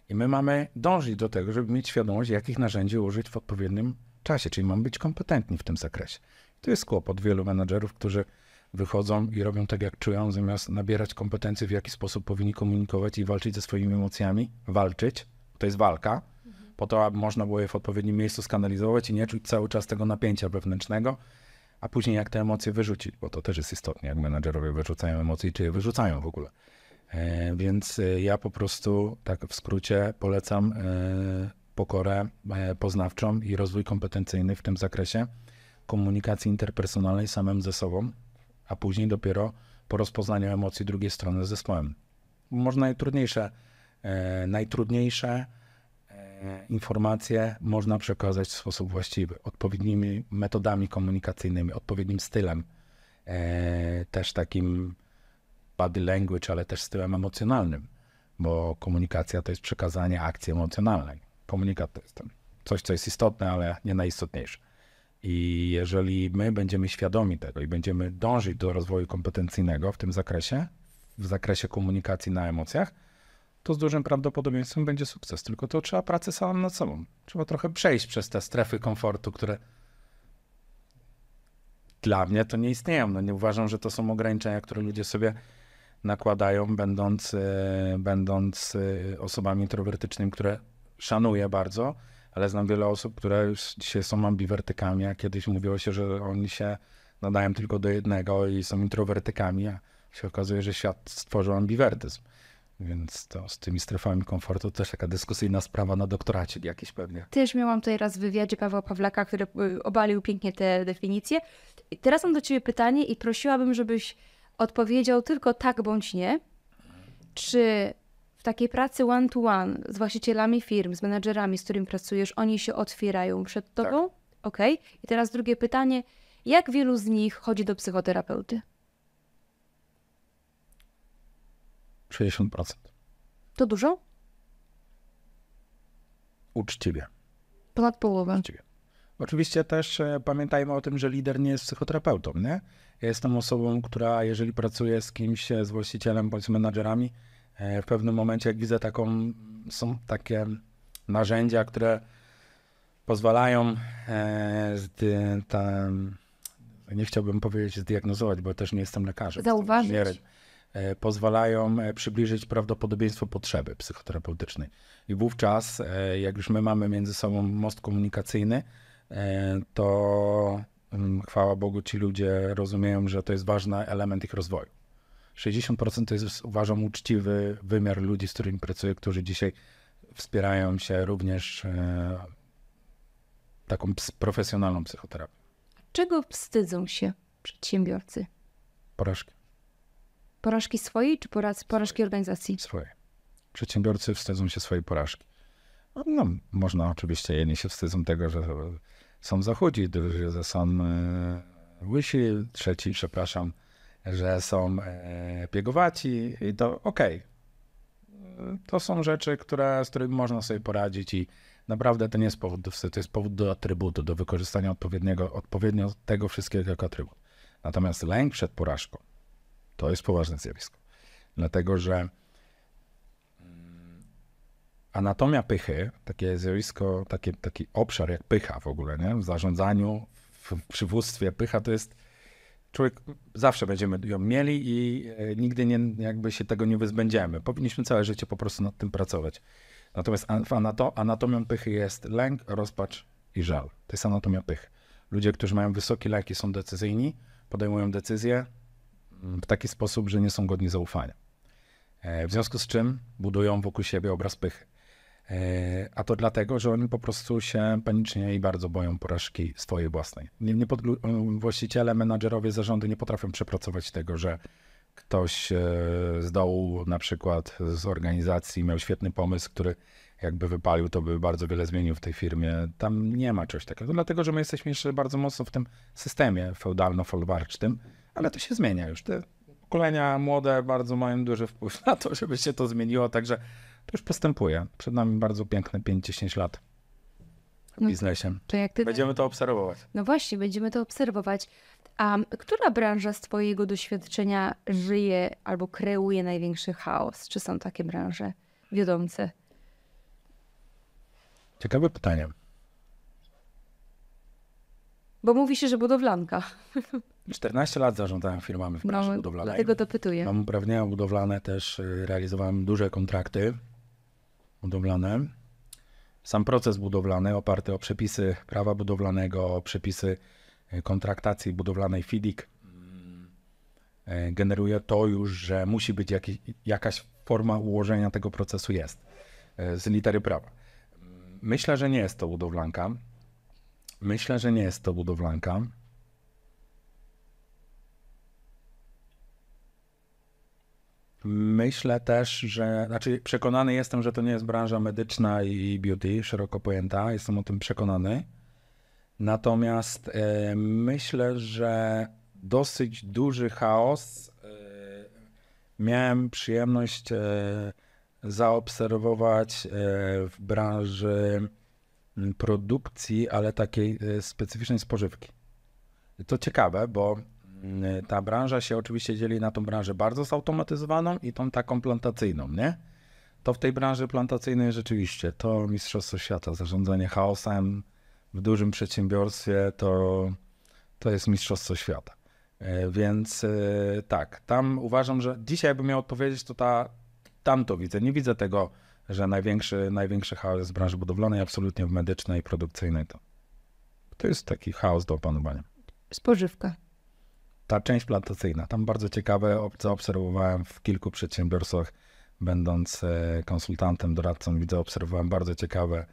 I my mamy dążyć do tego, żeby mieć świadomość, jakich narzędzi użyć w odpowiednim czasie, czyli mamy być kompetentni w tym zakresie. To jest kłopot wielu menadżerów, którzy wychodzą i robią tak, jak czują, zamiast nabierać kompetencji, w jaki sposób powinni komunikować i walczyć ze swoimi emocjami. Walczyć, to jest walka, mhm. po to, aby można było je w odpowiednim miejscu skanalizować i nie czuć cały czas tego napięcia wewnętrznego, a później jak te emocje wyrzucić, bo to też jest istotne, jak menadżerowie wyrzucają emocje i czy je wyrzucają w ogóle. E, więc e, ja po prostu, tak w skrócie, polecam e, pokorę e, poznawczą i rozwój kompetencyjny w tym zakresie komunikacji interpersonalnej samym ze sobą, a później dopiero po rozpoznaniu emocji drugiej strony zespołem. Można najtrudniejsze, e, najtrudniejsze e, informacje można przekazać w sposób właściwy, odpowiednimi metodami komunikacyjnymi, odpowiednim stylem, e, też takim body language, ale też stylem emocjonalnym, bo komunikacja to jest przekazanie akcji emocjonalnej. Komunikat to jest ten coś, co jest istotne, ale nie najistotniejsze. I jeżeli my będziemy świadomi tego i będziemy dążyć do rozwoju kompetencyjnego w tym zakresie, w zakresie komunikacji na emocjach, to z dużym prawdopodobieństwem będzie sukces. Tylko to trzeba pracę samym nad sobą. Trzeba trochę przejść przez te strefy komfortu, które dla mnie to nie istnieją. No nie uważam, że to są ograniczenia, które ludzie sobie nakładają, będąc, e, będąc e, osobami introwertycznymi, które szanuję bardzo ale znam wiele osób, które już dzisiaj są ambiwertykami, a kiedyś mówiło się, że oni się nadają tylko do jednego i są introwertykami, a się okazuje, że świat stworzył ambiwertyzm. Więc to z tymi strefami komfortu też taka dyskusyjna sprawa na doktoracie jakiś pewnie. Też miałam tutaj raz w wywiadzie Pawła Pawlaka, który obalił pięknie te definicje. I teraz mam do ciebie pytanie i prosiłabym, żebyś odpowiedział tylko tak bądź nie. Czy takiej pracy one-to-one one, z właścicielami firm, z menedżerami, z którymi pracujesz, oni się otwierają przed tobą? Tak. Okej. Okay. I teraz drugie pytanie. Jak wielu z nich chodzi do psychoterapeuty? 60%. To dużo? Uczciwie. Ponad połowę. Uczciwie. Oczywiście też e, pamiętajmy o tym, że lider nie jest psychoterapeutą, nie? Ja jestem osobą, która jeżeli pracuje z kimś, e, z właścicielem bądź z menadżerami, E, w pewnym momencie, jak widzę taką, są takie narzędzia, które pozwalają e, zdy, tam, nie chciałbym powiedzieć zdiagnozować, bo też nie jestem lekarzem. Zauważyć. E, pozwalają przybliżyć prawdopodobieństwo potrzeby psychoterapeutycznej. I wówczas, jak już my mamy między sobą most komunikacyjny, to mm, chwała Bogu ci ludzie rozumieją, że to jest ważny element ich rozwoju. 60% to jest, uważam, uczciwy wymiar ludzi, z którymi pracuję, którzy dzisiaj wspierają się również e, taką profesjonalną psychoterapią. Czego wstydzą się przedsiębiorcy? Porażki. Porażki swojej czy poraz, porażki organizacji? Swojej. Przedsiębiorcy wstydzą się swojej porażki. No, no, można oczywiście, jedni się wstydzą tego, że są zachodzi, drugi, że są e, łysi, trzeci, przepraszam, że są e, piegowaci i to okej. Okay. To są rzeczy, które, z którymi można sobie poradzić i naprawdę to nie jest powód do wstydu, to jest powód do atrybutu, do wykorzystania odpowiedniego, odpowiednio tego wszystkiego jako atrybut. Natomiast lęk przed porażką to jest poważne zjawisko. Dlatego, że mm, anatomia pychy, takie zjawisko, taki obszar jak pycha w ogóle, nie? w zarządzaniu, w przywództwie pycha to jest człowiek zawsze będziemy ją mieli i e, nigdy nie, jakby się tego nie wyzbędziemy. Powinniśmy całe życie po prostu nad tym pracować. Natomiast anatomią pychy jest lęk, rozpacz i żal. To jest anatomia pychy. Ludzie, którzy mają wysoki lęk i są decyzyjni, podejmują decyzje mm, w taki sposób, że nie są godni zaufania. E, w związku z czym budują wokół siebie obraz pychy. E, a to dlatego, że oni po prostu się panicznie i bardzo boją porażki swojej własnej. Nie, nie pod, e, właściciele, menadżerowie, zarządy nie potrafią przepracować tego, że ktoś e, z dołu, na przykład z organizacji, miał świetny pomysł, który jakby wypalił, to by bardzo wiele zmienił w tej firmie. Tam nie ma czegoś takiego, dlatego że my jesteśmy jeszcze bardzo mocno w tym systemie feudalno-folwarcznym, ale to się zmienia już. Te pokolenia młode bardzo mają duży wpływ na to, żeby się to zmieniło, także to już postępuje. Przed nami bardzo piękne 5-10 lat w no, biznesie. To jak ty... Będziemy to obserwować. No właśnie, będziemy to obserwować. A która branża z Twojego doświadczenia żyje albo kreuje największy chaos? Czy są takie branże wiodące? Ciekawe pytanie. Bo mówi się, że budowlanka. 14 lat zarządzałem firmami w branży no, budowlanej. Dlatego dopytuję. Mam uprawnienia budowlane, też y, realizowałem duże kontrakty budowlane. Sam proces budowlany oparty o przepisy prawa budowlanego, o przepisy e, kontraktacji budowlanej FIDIC e, generuje to już, że musi być jakiś, jakaś forma ułożenia tego procesu jest e, z litery prawa. Myślę, że nie jest to budowlanka. Myślę, że nie jest to budowlanka. Myślę też, że, znaczy przekonany jestem, że to nie jest branża medyczna i beauty szeroko pojęta, jestem o tym przekonany. Natomiast e, myślę, że dosyć duży chaos e, miałem przyjemność e, zaobserwować w branży produkcji, ale takiej specyficznej spożywki. To ciekawe, bo Mm, ta branża się oczywiście dzieli na tą branżę bardzo zautomatyzowaną i tą taką plantacyjną, nie? To w tej branży plantacyjnej rzeczywiście to Mistrzostwo Świata, zarządzanie chaosem w dużym przedsiębiorstwie to, to jest Mistrzostwo Świata. E, więc e, tak, tam uważam, że dzisiaj bym miał odpowiedzieć, to ta, tam to widzę. Nie widzę tego, że największy, największy chaos jest w branży budowlanej, absolutnie w medycznej, produkcyjnej. To, to jest taki chaos do opanowania. Spożywka ta część plantacyjna, tam bardzo ciekawe, co obserwowałem w kilku przedsiębiorstwach, będąc e, konsultantem, doradcą, widzę, obserwowałem bardzo ciekawe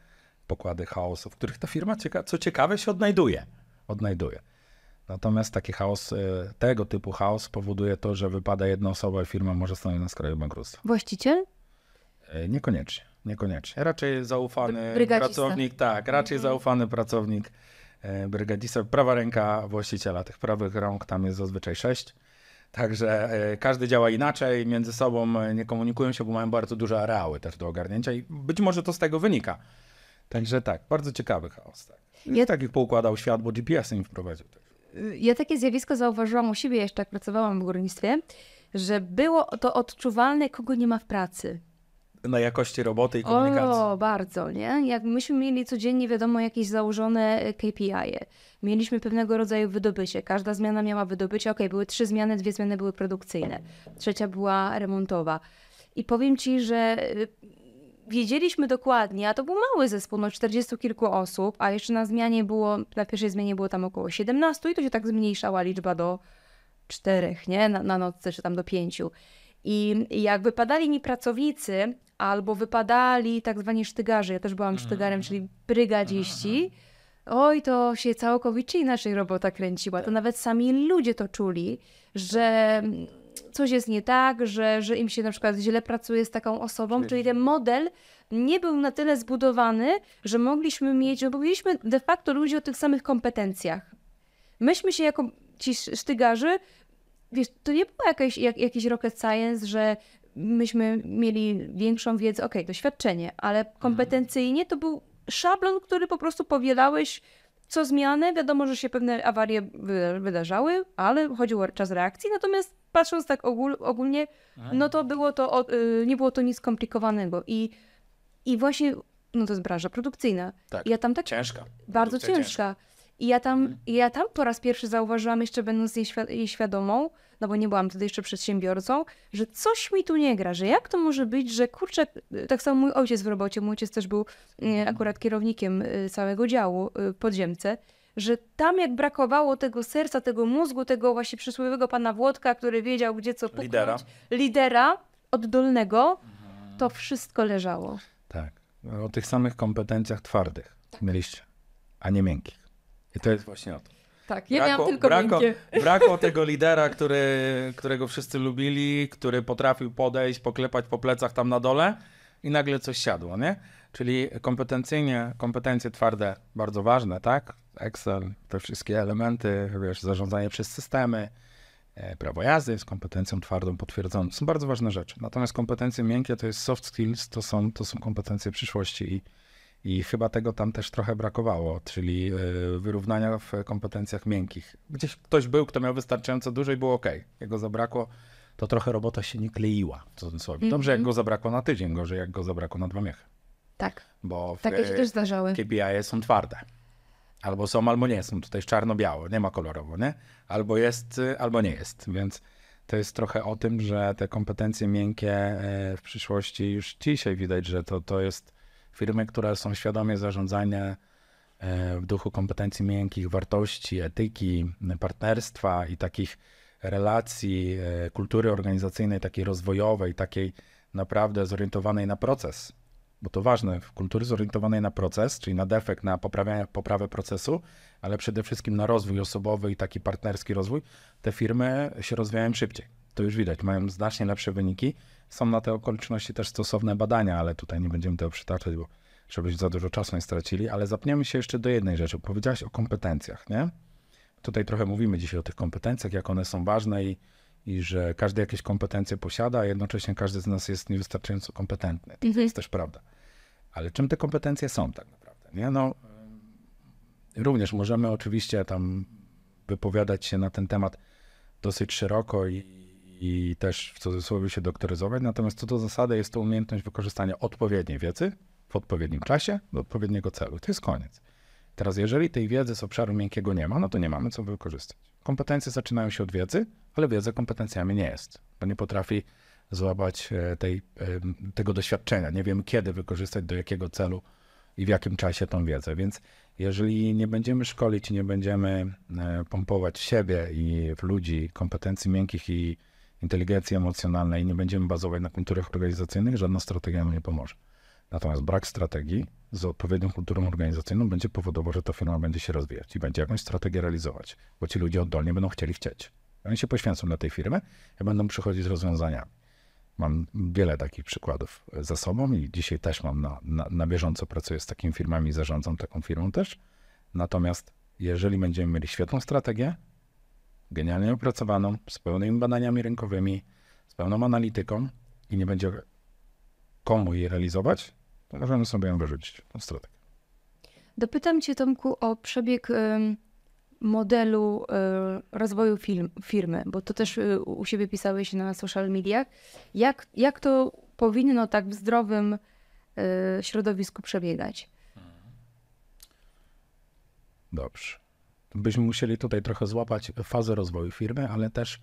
pokłady chaosu, w których ta firma, cieka co ciekawe, się odnajduje. odnajduje. Natomiast taki chaos, e, tego typu chaos powoduje to, że wypada jedna osoba i firma może stanąć na skraju bankructwa. Właściciel? E, niekoniecznie, niekoniecznie. Raczej zaufany pracownik, tak, raczej mhm. zaufany pracownik E, brygadiser, prawa ręka właściciela. Tych prawych rąk tam jest zazwyczaj sześć. Także e, każdy działa inaczej, między sobą e, nie komunikują się, bo mają bardzo duże areały też do ogarnięcia i być może to z tego wynika. Także tak, bardzo ciekawy chaos. Tak. Nie ja... takich poukładał świat, bo GPS im wprowadził też. Ja takie zjawisko zauważyłam u siebie jeszcze, jak pracowałam w górnictwie, że było to odczuwalne, kogo nie ma w pracy na jakości roboty i komunikacji. O, bardzo, nie? Jak myśmy mieli codziennie, wiadomo, jakieś założone KPI. -e. Mieliśmy pewnego rodzaju wydobycie. Każda zmiana miała wydobycie. Ok, były trzy zmiany, dwie zmiany były produkcyjne. Trzecia była remontowa. I powiem Ci, że e, wiedzieliśmy dokładnie, a to był mały zespół, no 40 kilku osób, a jeszcze na zmianie było, na pierwszej zmianie było tam około 17 i to się tak zmniejszała liczba do czterech, nie? Na, na nocce czy tam do pięciu. I, jak wypadali mi pracownicy, albo wypadali tak zwani sztygarze, ja też byłam mhm, sztygarem, mhm. czyli brygadziści, mhm, oj, to się całkowicie inaczej robota kręciła. To tak. nawet sami ludzie to czuli, że tak. coś jest nie tak, że, że im się na przykład źle pracuje z taką osobą, czyli, czyli ten model nie był na tyle zbudowany, że mogliśmy mieć, no bo mieliśmy de facto ludzi o tych samych kompetencjach. Myśmy się jako ci sztygarzy wiesz, to nie było jak, jakiś rocket science, że myśmy mieli większą wiedzę, okej, okay, doświadczenie, ale mhm. kompetencyjnie to był szablon, który po prostu powielałeś co zmianę. Wiadomo, że się pewne awarie wydarzały, ale chodziło o czas reakcji, natomiast patrząc tak ogól, ogólnie, no to było to, y, nie było to nic skomplikowanego i, i właśnie, no to jest branża produkcyjna. Tak, ja tam tak ciężka. Bardzo ciężka. ciężka. I ja tam, mhm. ja tam po raz pierwszy zauważyłam, jeszcze będąc jej, świad jej, świadomą, no bo nie byłam wtedy jeszcze przedsiębiorcą, że coś mi tu nie gra, że jak to może być, że kurczę, y, tak samo mój ojciec w robocie, mój ojciec też był y, mhm. akurat kierownikiem y, całego działu podziemce, że tam jak brakowało tego serca, tego mózgu, tego właśnie przysłowiowego pana Włodka, który wiedział gdzie co puknąć, lidera, lidera oddolnego, mhm. to wszystko leżało. Tak, no, o tych samych kompetencjach twardych tak. mieliście, a nie miękkich. I to jest tak. właśnie o to. Tak, ja brako, miałam tylko brako, brako tego lidera, który, którego wszyscy lubili, który potrafił podejść, poklepać po plecach tam na dole i nagle coś siadło, nie? Czyli kompetencyjnie, kompetencje twarde bardzo ważne, tak? Excel, te wszystkie elementy, wiesz, zarządzanie przez systemy, e, prawo jazdy z kompetencją twardą potwierdzoną. Są bardzo ważne rzeczy. Natomiast kompetencje miękkie to jest soft skills, to są, to są kompetencje przyszłości i i chyba tego tam też trochę brakowało, czyli e, wyrównania w kompetencjach miękkich. Gdzieś ktoś był, kto miał wystarczająco dużo i było ok. Jego zabrakło, to trochę robota się nie kleiła w cudzysłowie. Mm -hmm. Dobrze, jak go mhm. zabrakło na tydzień, gorzej jak go zabrakło na dwa miechy. Tak. Bo w, Takie się też zdarzały. KPI są twarde. Albo są, albo nie są. Tutaj jest czarno-biało, nie ma kolorowo, nie? Albo jest, y, albo nie jest. Więc to jest trochę o tym, że te kompetencje miękkie e, w przyszłości już dzisiaj widać, że to, to jest Firmy, które są świadomie zarządzania e, w duchu kompetencji miękkich, wartości, etyki, partnerstwa i takich relacji, e, kultury organizacyjnej, takiej rozwojowej, takiej naprawdę zorientowanej na proces, bo to ważne, w kultury zorientowanej na proces, czyli na defekt, na poprawę procesu, ale przede wszystkim na rozwój osobowy i taki partnerski rozwój, te firmy się rozwijają szybciej to już widać, mają znacznie lepsze wyniki. Są na te okoliczności też stosowne badania, ale tutaj nie będziemy tego przytaczać, bo żebyśmy za dużo czasu nie stracili, ale zapniemy się jeszcze do jednej rzeczy. Powiedziałaś o kompetencjach, nie? Tutaj trochę mówimy dzisiaj o tych kompetencjach, jak one są ważne i, i że każdy jakieś kompetencje posiada, a jednocześnie każdy z nas jest niewystarczająco kompetentny. To mhm. jest też prawda. Ale czym te kompetencje są tak naprawdę? Nie? No, również możemy oczywiście tam wypowiadać się na ten temat dosyć szeroko i i też w cudzysłowie się doktoryzować. Natomiast co do zasady jest to umiejętność wykorzystania odpowiedniej wiedzy w odpowiednim czasie do odpowiedniego celu. To jest koniec. Teraz, jeżeli tej wiedzy z obszaru miękkiego nie ma, no to nie mamy co wykorzystać. Kompetencje zaczynają się od wiedzy, ale wiedza kompetencjami nie jest, bo nie potrafi złapać e, tej, e, tego doświadczenia. Nie wiem, kiedy wykorzystać, do jakiego celu i w jakim czasie tą wiedzę. Więc jeżeli nie będziemy szkolić, nie będziemy e, pompować w siebie i w ludzi kompetencji miękkich i inteligencji emocjonalnej i nie będziemy bazować na kulturach organizacyjnych, żadna strategia nam nie pomoże. Natomiast brak strategii z odpowiednią kulturą organizacyjną będzie powodował, że ta firma będzie się rozwijać i będzie jakąś strategię realizować, bo ci ludzie oddolnie będą chcieli chcieć. Oni się poświęcą dla tej firmy i będą przychodzić z rozwiązaniami. Mam wiele takich przykładów za sobą i dzisiaj też mam na, na, na bieżąco pracuję z takimi firmami, zarządzam taką firmą też. Natomiast jeżeli będziemy mieli świetną strategię, genialnie opracowaną, z pełnymi badaniami rynkowymi, z pełną analityką i nie będzie komu jej realizować, to możemy sobie ją wyrzucić, tą strategię. Dopytam Cię, Tomku, o przebieg modelu e, rozwoju firmy, bo to też e, u siebie pisałeś na social mediach. Jak, jak to powinno tak w zdrowym e, środowisku przebiegać? Dobrze byśmy musieli tutaj trochę złapać fazę rozwoju firmy, ale też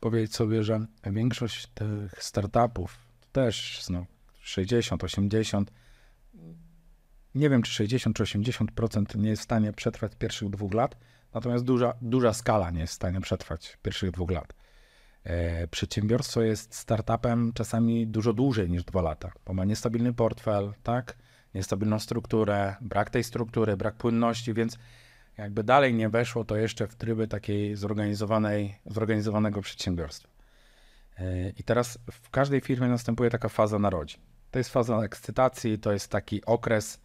powiedzieć sobie, że większość tych startupów, też no, 60, 80, nie wiem czy 60 czy 80% nie jest w stanie przetrwać pierwszych dwóch lat, natomiast duża, duża skala nie jest w stanie przetrwać pierwszych dwóch lat. E, przedsiębiorstwo jest startupem czasami dużo dłużej niż dwa lata, bo ma niestabilny portfel, tak? Niestabilną strukturę, brak tej struktury, brak płynności, więc jakby dalej nie weszło to jeszcze w tryby takiej zorganizowanej, zorganizowanego przedsiębiorstwa. E, I teraz w każdej firmie następuje taka faza narodzin. To jest faza ekscytacji, to jest taki okres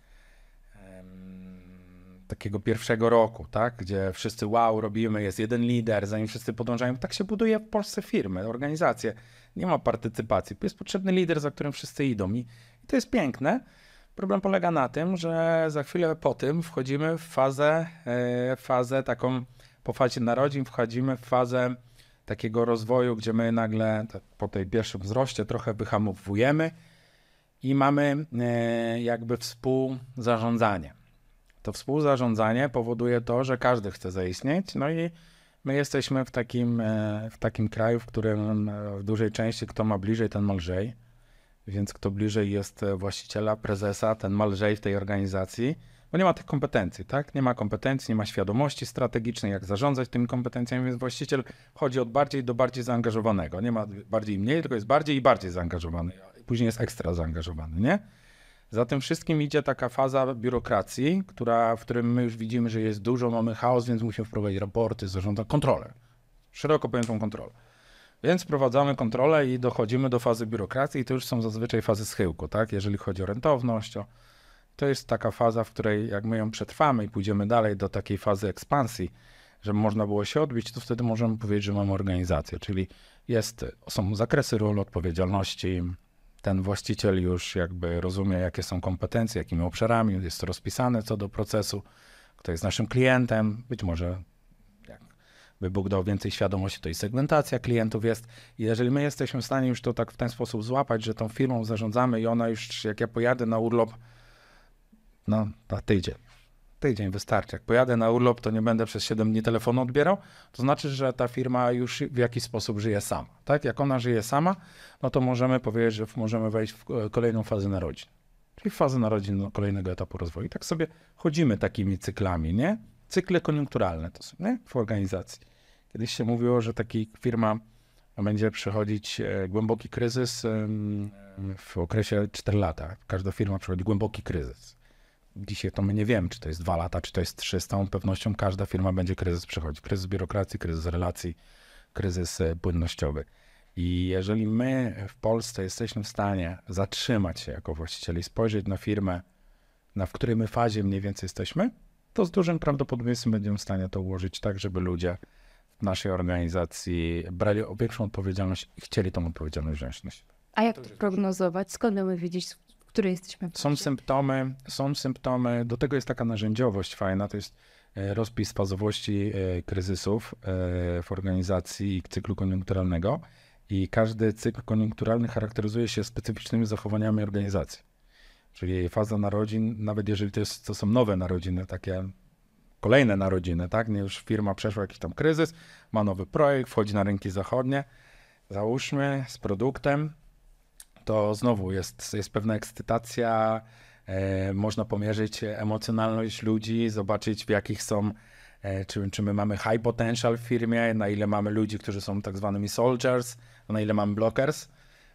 takiego pierwszego roku, tak? gdzie wszyscy wow, robimy, jest jeden lider, zanim wszyscy podążają. Tak się buduje w Polsce firmy, organizacje. Nie ma partycypacji. Jest potrzebny lider, za którym wszyscy idą. I to jest piękne, Problem polega na tym, że za chwilę po tym wchodzimy w fazę, e, fazę taką, po fazie narodzin wchodzimy w fazę takiego rozwoju, gdzie my nagle po tej pierwszym wzroście trochę wyhamowujemy i mamy e, jakby współzarządzanie. To współzarządzanie powoduje to, że każdy chce zaistnieć, no i my jesteśmy w takim, e, w takim kraju, w którym w dużej części kto ma bliżej, ten ma lżej więc kto bliżej jest e, właściciela, prezesa, ten ma lżej w tej organizacji, bo nie ma tych kompetencji, tak? Nie ma kompetencji, nie ma świadomości strategicznej, jak zarządzać tymi kompetencjami, więc właściciel chodzi od bardziej do bardziej zaangażowanego. Nie ma bardziej i mniej, tylko jest bardziej i bardziej zaangażowany. Później jest ekstra zaangażowany, nie? Za tym wszystkim idzie taka faza biurokracji, która, w którym my już widzimy, że jest dużo, mamy chaos, więc musimy wprowadzić raporty, zarządzać kontrolę. Szeroko pojętą kontrolę. Więc prowadzamy kontrolę i dochodzimy do fazy biurokracji i to już są zazwyczaj fazy schyłku, tak? Jeżeli chodzi o rentowność, o... to jest taka faza, w której jak my ją przetrwamy i pójdziemy dalej do takiej fazy ekspansji, żeby można było się odbić, to wtedy możemy powiedzieć, że mamy organizację, czyli jest, są zakresy ról odpowiedzialności, ten właściciel już jakby rozumie, jakie są kompetencje, jakimi obszarami, jest to rozpisane co do procesu, kto jest naszym klientem, być może by Bóg dał więcej świadomości, to i segmentacja klientów jest. I jeżeli my jesteśmy w stanie już to tak w ten sposób złapać, że tą firmą zarządzamy i ona już, jak ja pojadę na urlop, no na tydzień, tydzień wystarczy. Jak pojadę na urlop, to nie będę przez 7 dni telefonu odbierał, to znaczy, że ta firma już w jakiś sposób żyje sama. Tak? Jak ona żyje sama, no to możemy powiedzieć, że możemy wejść w e, kolejną fazę narodzin. Czyli fazę narodzin no, kolejnego etapu rozwoju. I tak sobie chodzimy takimi cyklami, nie? cykle koniunkturalne to są nie? w organizacji. Kiedyś się mówiło, że taki firma będzie przechodzić e, głęboki kryzys w okresie 4 lata. Każda firma przechodzi głęboki kryzys. Dzisiaj to my nie wiemy, czy to jest 2 lata, czy to jest 3. Z całą pewnością każda firma będzie kryzys przechodzić. Kryzys biurokracji, kryzys relacji, kryzys e, płynnościowy. I jeżeli my w Polsce jesteśmy w stanie zatrzymać się jako właściciele i spojrzeć na firmę, na w której my fazie mniej więcej jesteśmy, to z dużym prawdopodobieństwem będziemy w stanie to ułożyć tak, żeby ludzie w naszej organizacji brali większą odpowiedzialność i chcieli tą odpowiedzialność wziąć na siebie. A jak to, prognozować? Skąd mamy wiedzieć, w której jesteśmy? W są symptomy, są symptomy. Do tego jest taka narzędziowość fajna, to jest e, rozpis fazowości e, kryzysów e, w organizacji cyklu koniunkturalnego i każdy cykl koniunkturalny charakteryzuje się specyficznymi zachowaniami organizacji. Czyli faza narodzin, nawet jeżeli to, jest, to są nowe narodziny, takie kolejne narodziny, tak? Nie, już firma przeszła jakiś tam kryzys, ma nowy projekt, wchodzi na rynki zachodnie, załóżmy, z produktem, to znowu jest, jest pewna ekscytacja, e, można pomierzyć emocjonalność ludzi, zobaczyć w jakich są, e, czy, czy my mamy high potential w firmie, na ile mamy ludzi, którzy są tak zwanymi soldiers, na ile mamy blockers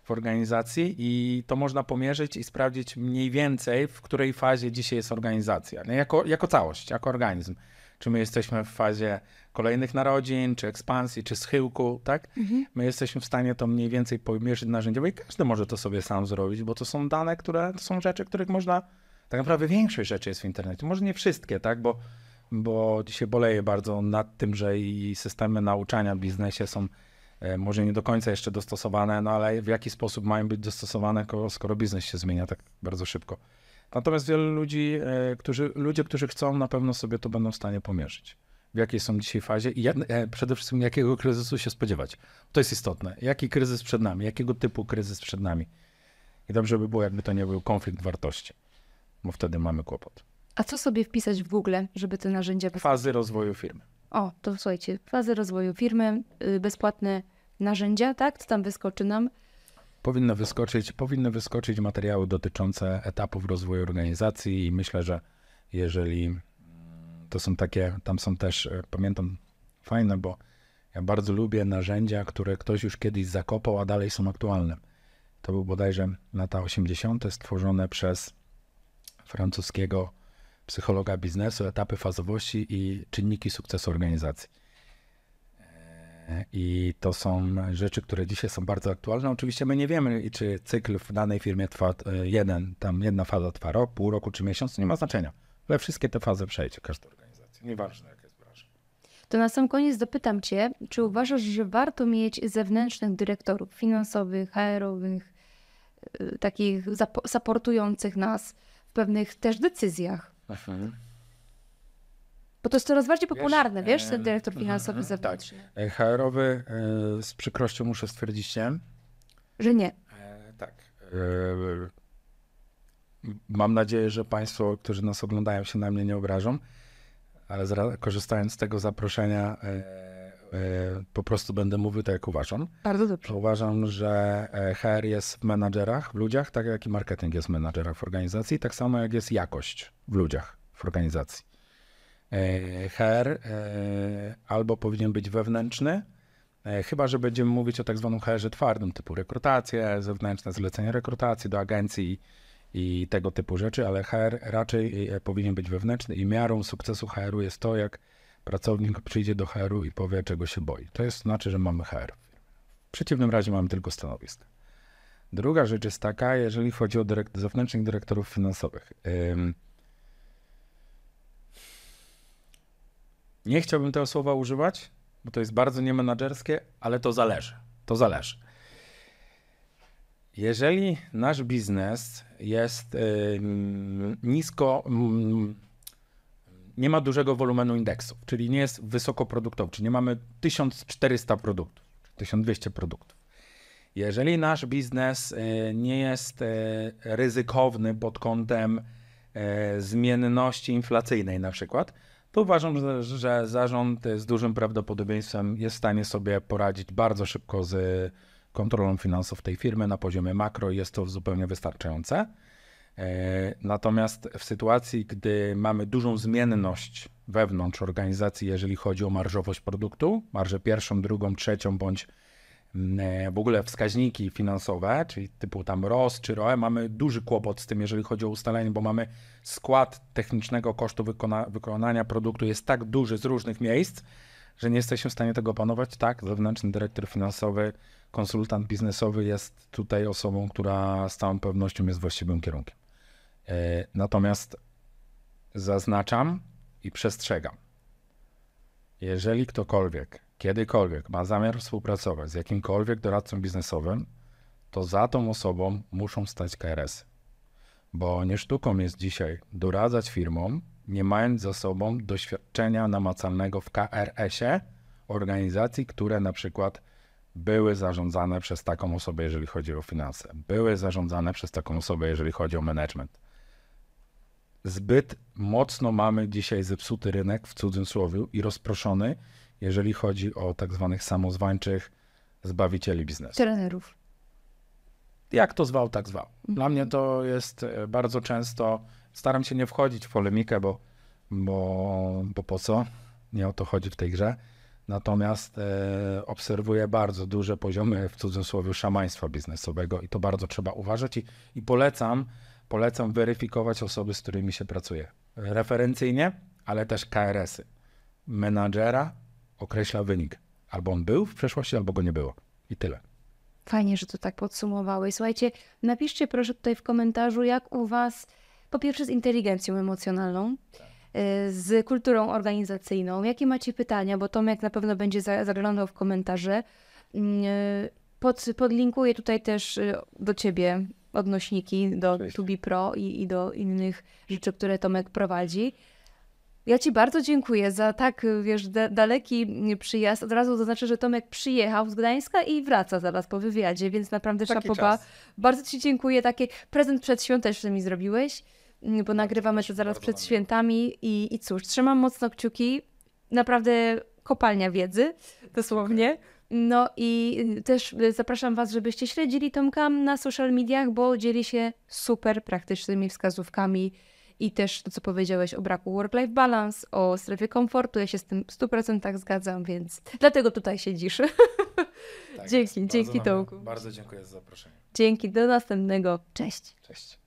w organizacji i to można pomierzyć i sprawdzić mniej więcej, w której fazie dzisiaj jest organizacja, Jako, jako całość, jako organizm. Czy my jesteśmy w fazie kolejnych narodzin, czy ekspansji, czy schyłku, tak? Mhm. My jesteśmy w stanie to mniej więcej pomierzyć narzędziowo i każdy może to sobie sam zrobić, bo to są dane, które to są rzeczy, których można, tak naprawdę większość rzeczy jest w internecie, może nie wszystkie, tak? Bo, bo dzisiaj boleję bardzo nad tym, że i systemy nauczania w biznesie są E, może nie do końca jeszcze dostosowane, no ale w jaki sposób mają być dostosowane, skoro biznes się zmienia tak bardzo szybko. Natomiast wielu ludzi, e, którzy, ludzie, którzy chcą, na pewno sobie to będą w stanie pomierzyć. W jakiej są dzisiaj fazie i jak, e, przede wszystkim jakiego kryzysu się spodziewać. To jest istotne. Jaki kryzys przed nami, jakiego typu kryzys przed nami. I dobrze by było, jakby to nie był konflikt wartości, bo wtedy mamy kłopot. A co sobie wpisać w Google, żeby te narzędzia... Fazy rozwoju firmy. O, to słuchajcie, fazy rozwoju firmy, y, bezpłatne narzędzia, tak? Co tam wyskoczy nam? Powinno wyskoczyć, powinny wyskoczyć materiały dotyczące etapów rozwoju organizacji i myślę, że jeżeli mm, to są takie, tam są też, e, pamiętam, fajne, bo ja bardzo lubię narzędzia, które ktoś już kiedyś zakopał, a dalej są aktualne. To był bodajże lata 80. stworzone przez francuskiego psychologa biznesu, etapy fazowości i czynniki sukcesu organizacji. I to są rzeczy, które dzisiaj są bardzo aktualne. Oczywiście my nie wiemy, czy cykl w danej firmie trwa e, jeden, tam jedna faza trwa rok, pół roku czy miesiąc, nie ma znaczenia. Ale wszystkie te fazy przejdzie każda organizacja, nieważne jak jest branża. To na sam koniec dopytam Cię, czy uważasz, że warto mieć zewnętrznych dyrektorów finansowych, HR-owych, e, takich supportujących nas w pewnych też decyzjach? Aha. Mhm. Bo to jest coraz bardziej popularne, wiesz, ten dyrektor finansowy mhm, zewnętrzny. Tak. E, HR-owy e, z przykrością muszę stwierdzić Że nie. E, tak. mam nadzieję, że Państwo, którzy nas oglądają, się na mnie nie obrażą, ale korzystając z tego zaproszenia, po prostu będę mówił tak, jak uważam. Bardzo dobrze. Uważam, że HR jest w menadżerach, w ludziach, tak jak i marketing jest w menadżerach w organizacji, tak samo jak jest jakość w ludziach, w organizacji. E, HR e, albo powinien być wewnętrzny, e, chyba że będziemy mówić o tak zwanym HR-ze twardym, typu rekrutacje, zewnętrzne zlecenie rekrutacji do agencji i tego typu rzeczy, ale HR raczej powinien być wewnętrzny i miarą sukcesu HR-u jest to, jak pracownik przyjdzie do HR-u i powie, czego się boi. To jest znaczy, że mamy HR. W przeciwnym razie mamy tylko stanowisko. Druga rzecz jest taka, jeżeli chodzi o dyrekt zewnętrznych dyrektorów finansowych. Nie chciałbym tego słowa używać, bo to jest bardzo niemenadżerskie, ale to zależy. To zależy. Jeżeli nasz biznes jest yy, nisko, yy, nie ma dużego wolumenu indeksów, czyli nie jest wysokoproduktowy, czyli nie mamy 1400 produktów, 1200 produktów. Jeżeli nasz biznes y, nie jest y, ryzykowny pod kątem y, zmienności inflacyjnej na przykład, to uważam, że, że zarząd z dużym prawdopodobieństwem jest w stanie sobie poradzić bardzo szybko z kontrolą finansów tej firmy na poziomie makro i jest to zupełnie wystarczające. E, natomiast w sytuacji, gdy mamy dużą zmienność wewnątrz organizacji, jeżeli chodzi o marżowość produktu, marżę pierwszą, drugą, trzecią bądź Mm, e, w ogóle wskaźniki finansowe, czyli typu tam ROS czy ROE, mamy duży kłopot z tym, jeżeli chodzi o ustalenie, bo mamy skład technicznego kosztu wykona wykonania produktu jest tak duży z różnych miejsc, że nie jesteśmy w stanie tego opanować. Tak, zewnętrzny dyrektor finansowy, konsultant biznesowy jest tutaj osobą, która z całą pewnością jest właściwym kierunkiem. E, natomiast zaznaczam i przestrzegam, jeżeli ktokolwiek kiedykolwiek ma zamiar współpracować z jakimkolwiek doradcą biznesowym, to za tą osobą muszą stać KRS. Bo nie sztuką jest dzisiaj doradzać firmom, nie mając za sobą doświadczenia namacalnego w KRS-ie organizacji, które na przykład były zarządzane przez taką osobę, jeżeli chodzi o finanse, były zarządzane przez taką osobę, jeżeli chodzi o management. Zbyt mocno mamy dzisiaj zepsuty rynek w cudzysłowie i rozproszony, jeżeli chodzi o tak zwanych samozwańczych zbawicieli biznesu. Trenerów. Jak to zwał, tak zwał. Mhm. Dla mnie to jest e, bardzo często, staram się nie wchodzić w polemikę, bo, bo, bo po co? Nie o to chodzi w tej grze. Natomiast e, obserwuję bardzo duże poziomy, w cudzysłowie, szamaństwa biznesowego i to bardzo trzeba uważać i, i polecam, polecam weryfikować osoby, z którymi się pracuje. Referencyjnie, ale też KRS-y. Menadżera, określa wynik. Albo on był w przeszłości, albo go nie było. I tyle. Fajnie, że to tak podsumowałeś. Słuchajcie, napiszcie proszę tutaj w komentarzu, jak u Was po pierwsze z inteligencją emocjonalną, y, z kulturą organizacyjną, jakie macie pytania, bo Tomek na pewno będzie zaglądał w komentarze. Mm, y, pod, podlinkuję tutaj też y, do Ciebie odnośniki do Tubi Pro i, i do innych rzeczy, które Tomek prowadzi. Ja Ci bardzo dziękuję za tak, wiesz, da daleki przyjazd. Od razu zaznaczę, że Tomek przyjechał z Gdańska i wraca zaraz po wywiadzie, więc naprawdę szapoba. Bardzo Ci dziękuję. Taki prezent przedświąteczny mi zrobiłeś, mm, bo nagrywamy to zaraz przed świętami i, i cóż, trzymam mocno kciuki. Naprawdę kopalnia wiedzy, dosłownie. No i y, też y, zapraszam Was, żebyście śledzili Tomka na social mediach, bo dzieli się super praktycznymi wskazówkami i też to, co powiedziałeś o braku work-life balance, o strefie komfortu, ja się z tym w 100% zgadzam, więc dlatego tutaj siedzisz. Tak, dzięki, dzięki Tomku. Bardzo dziękuję za zaproszenie. Dzięki, do następnego. Cześć. Cześć.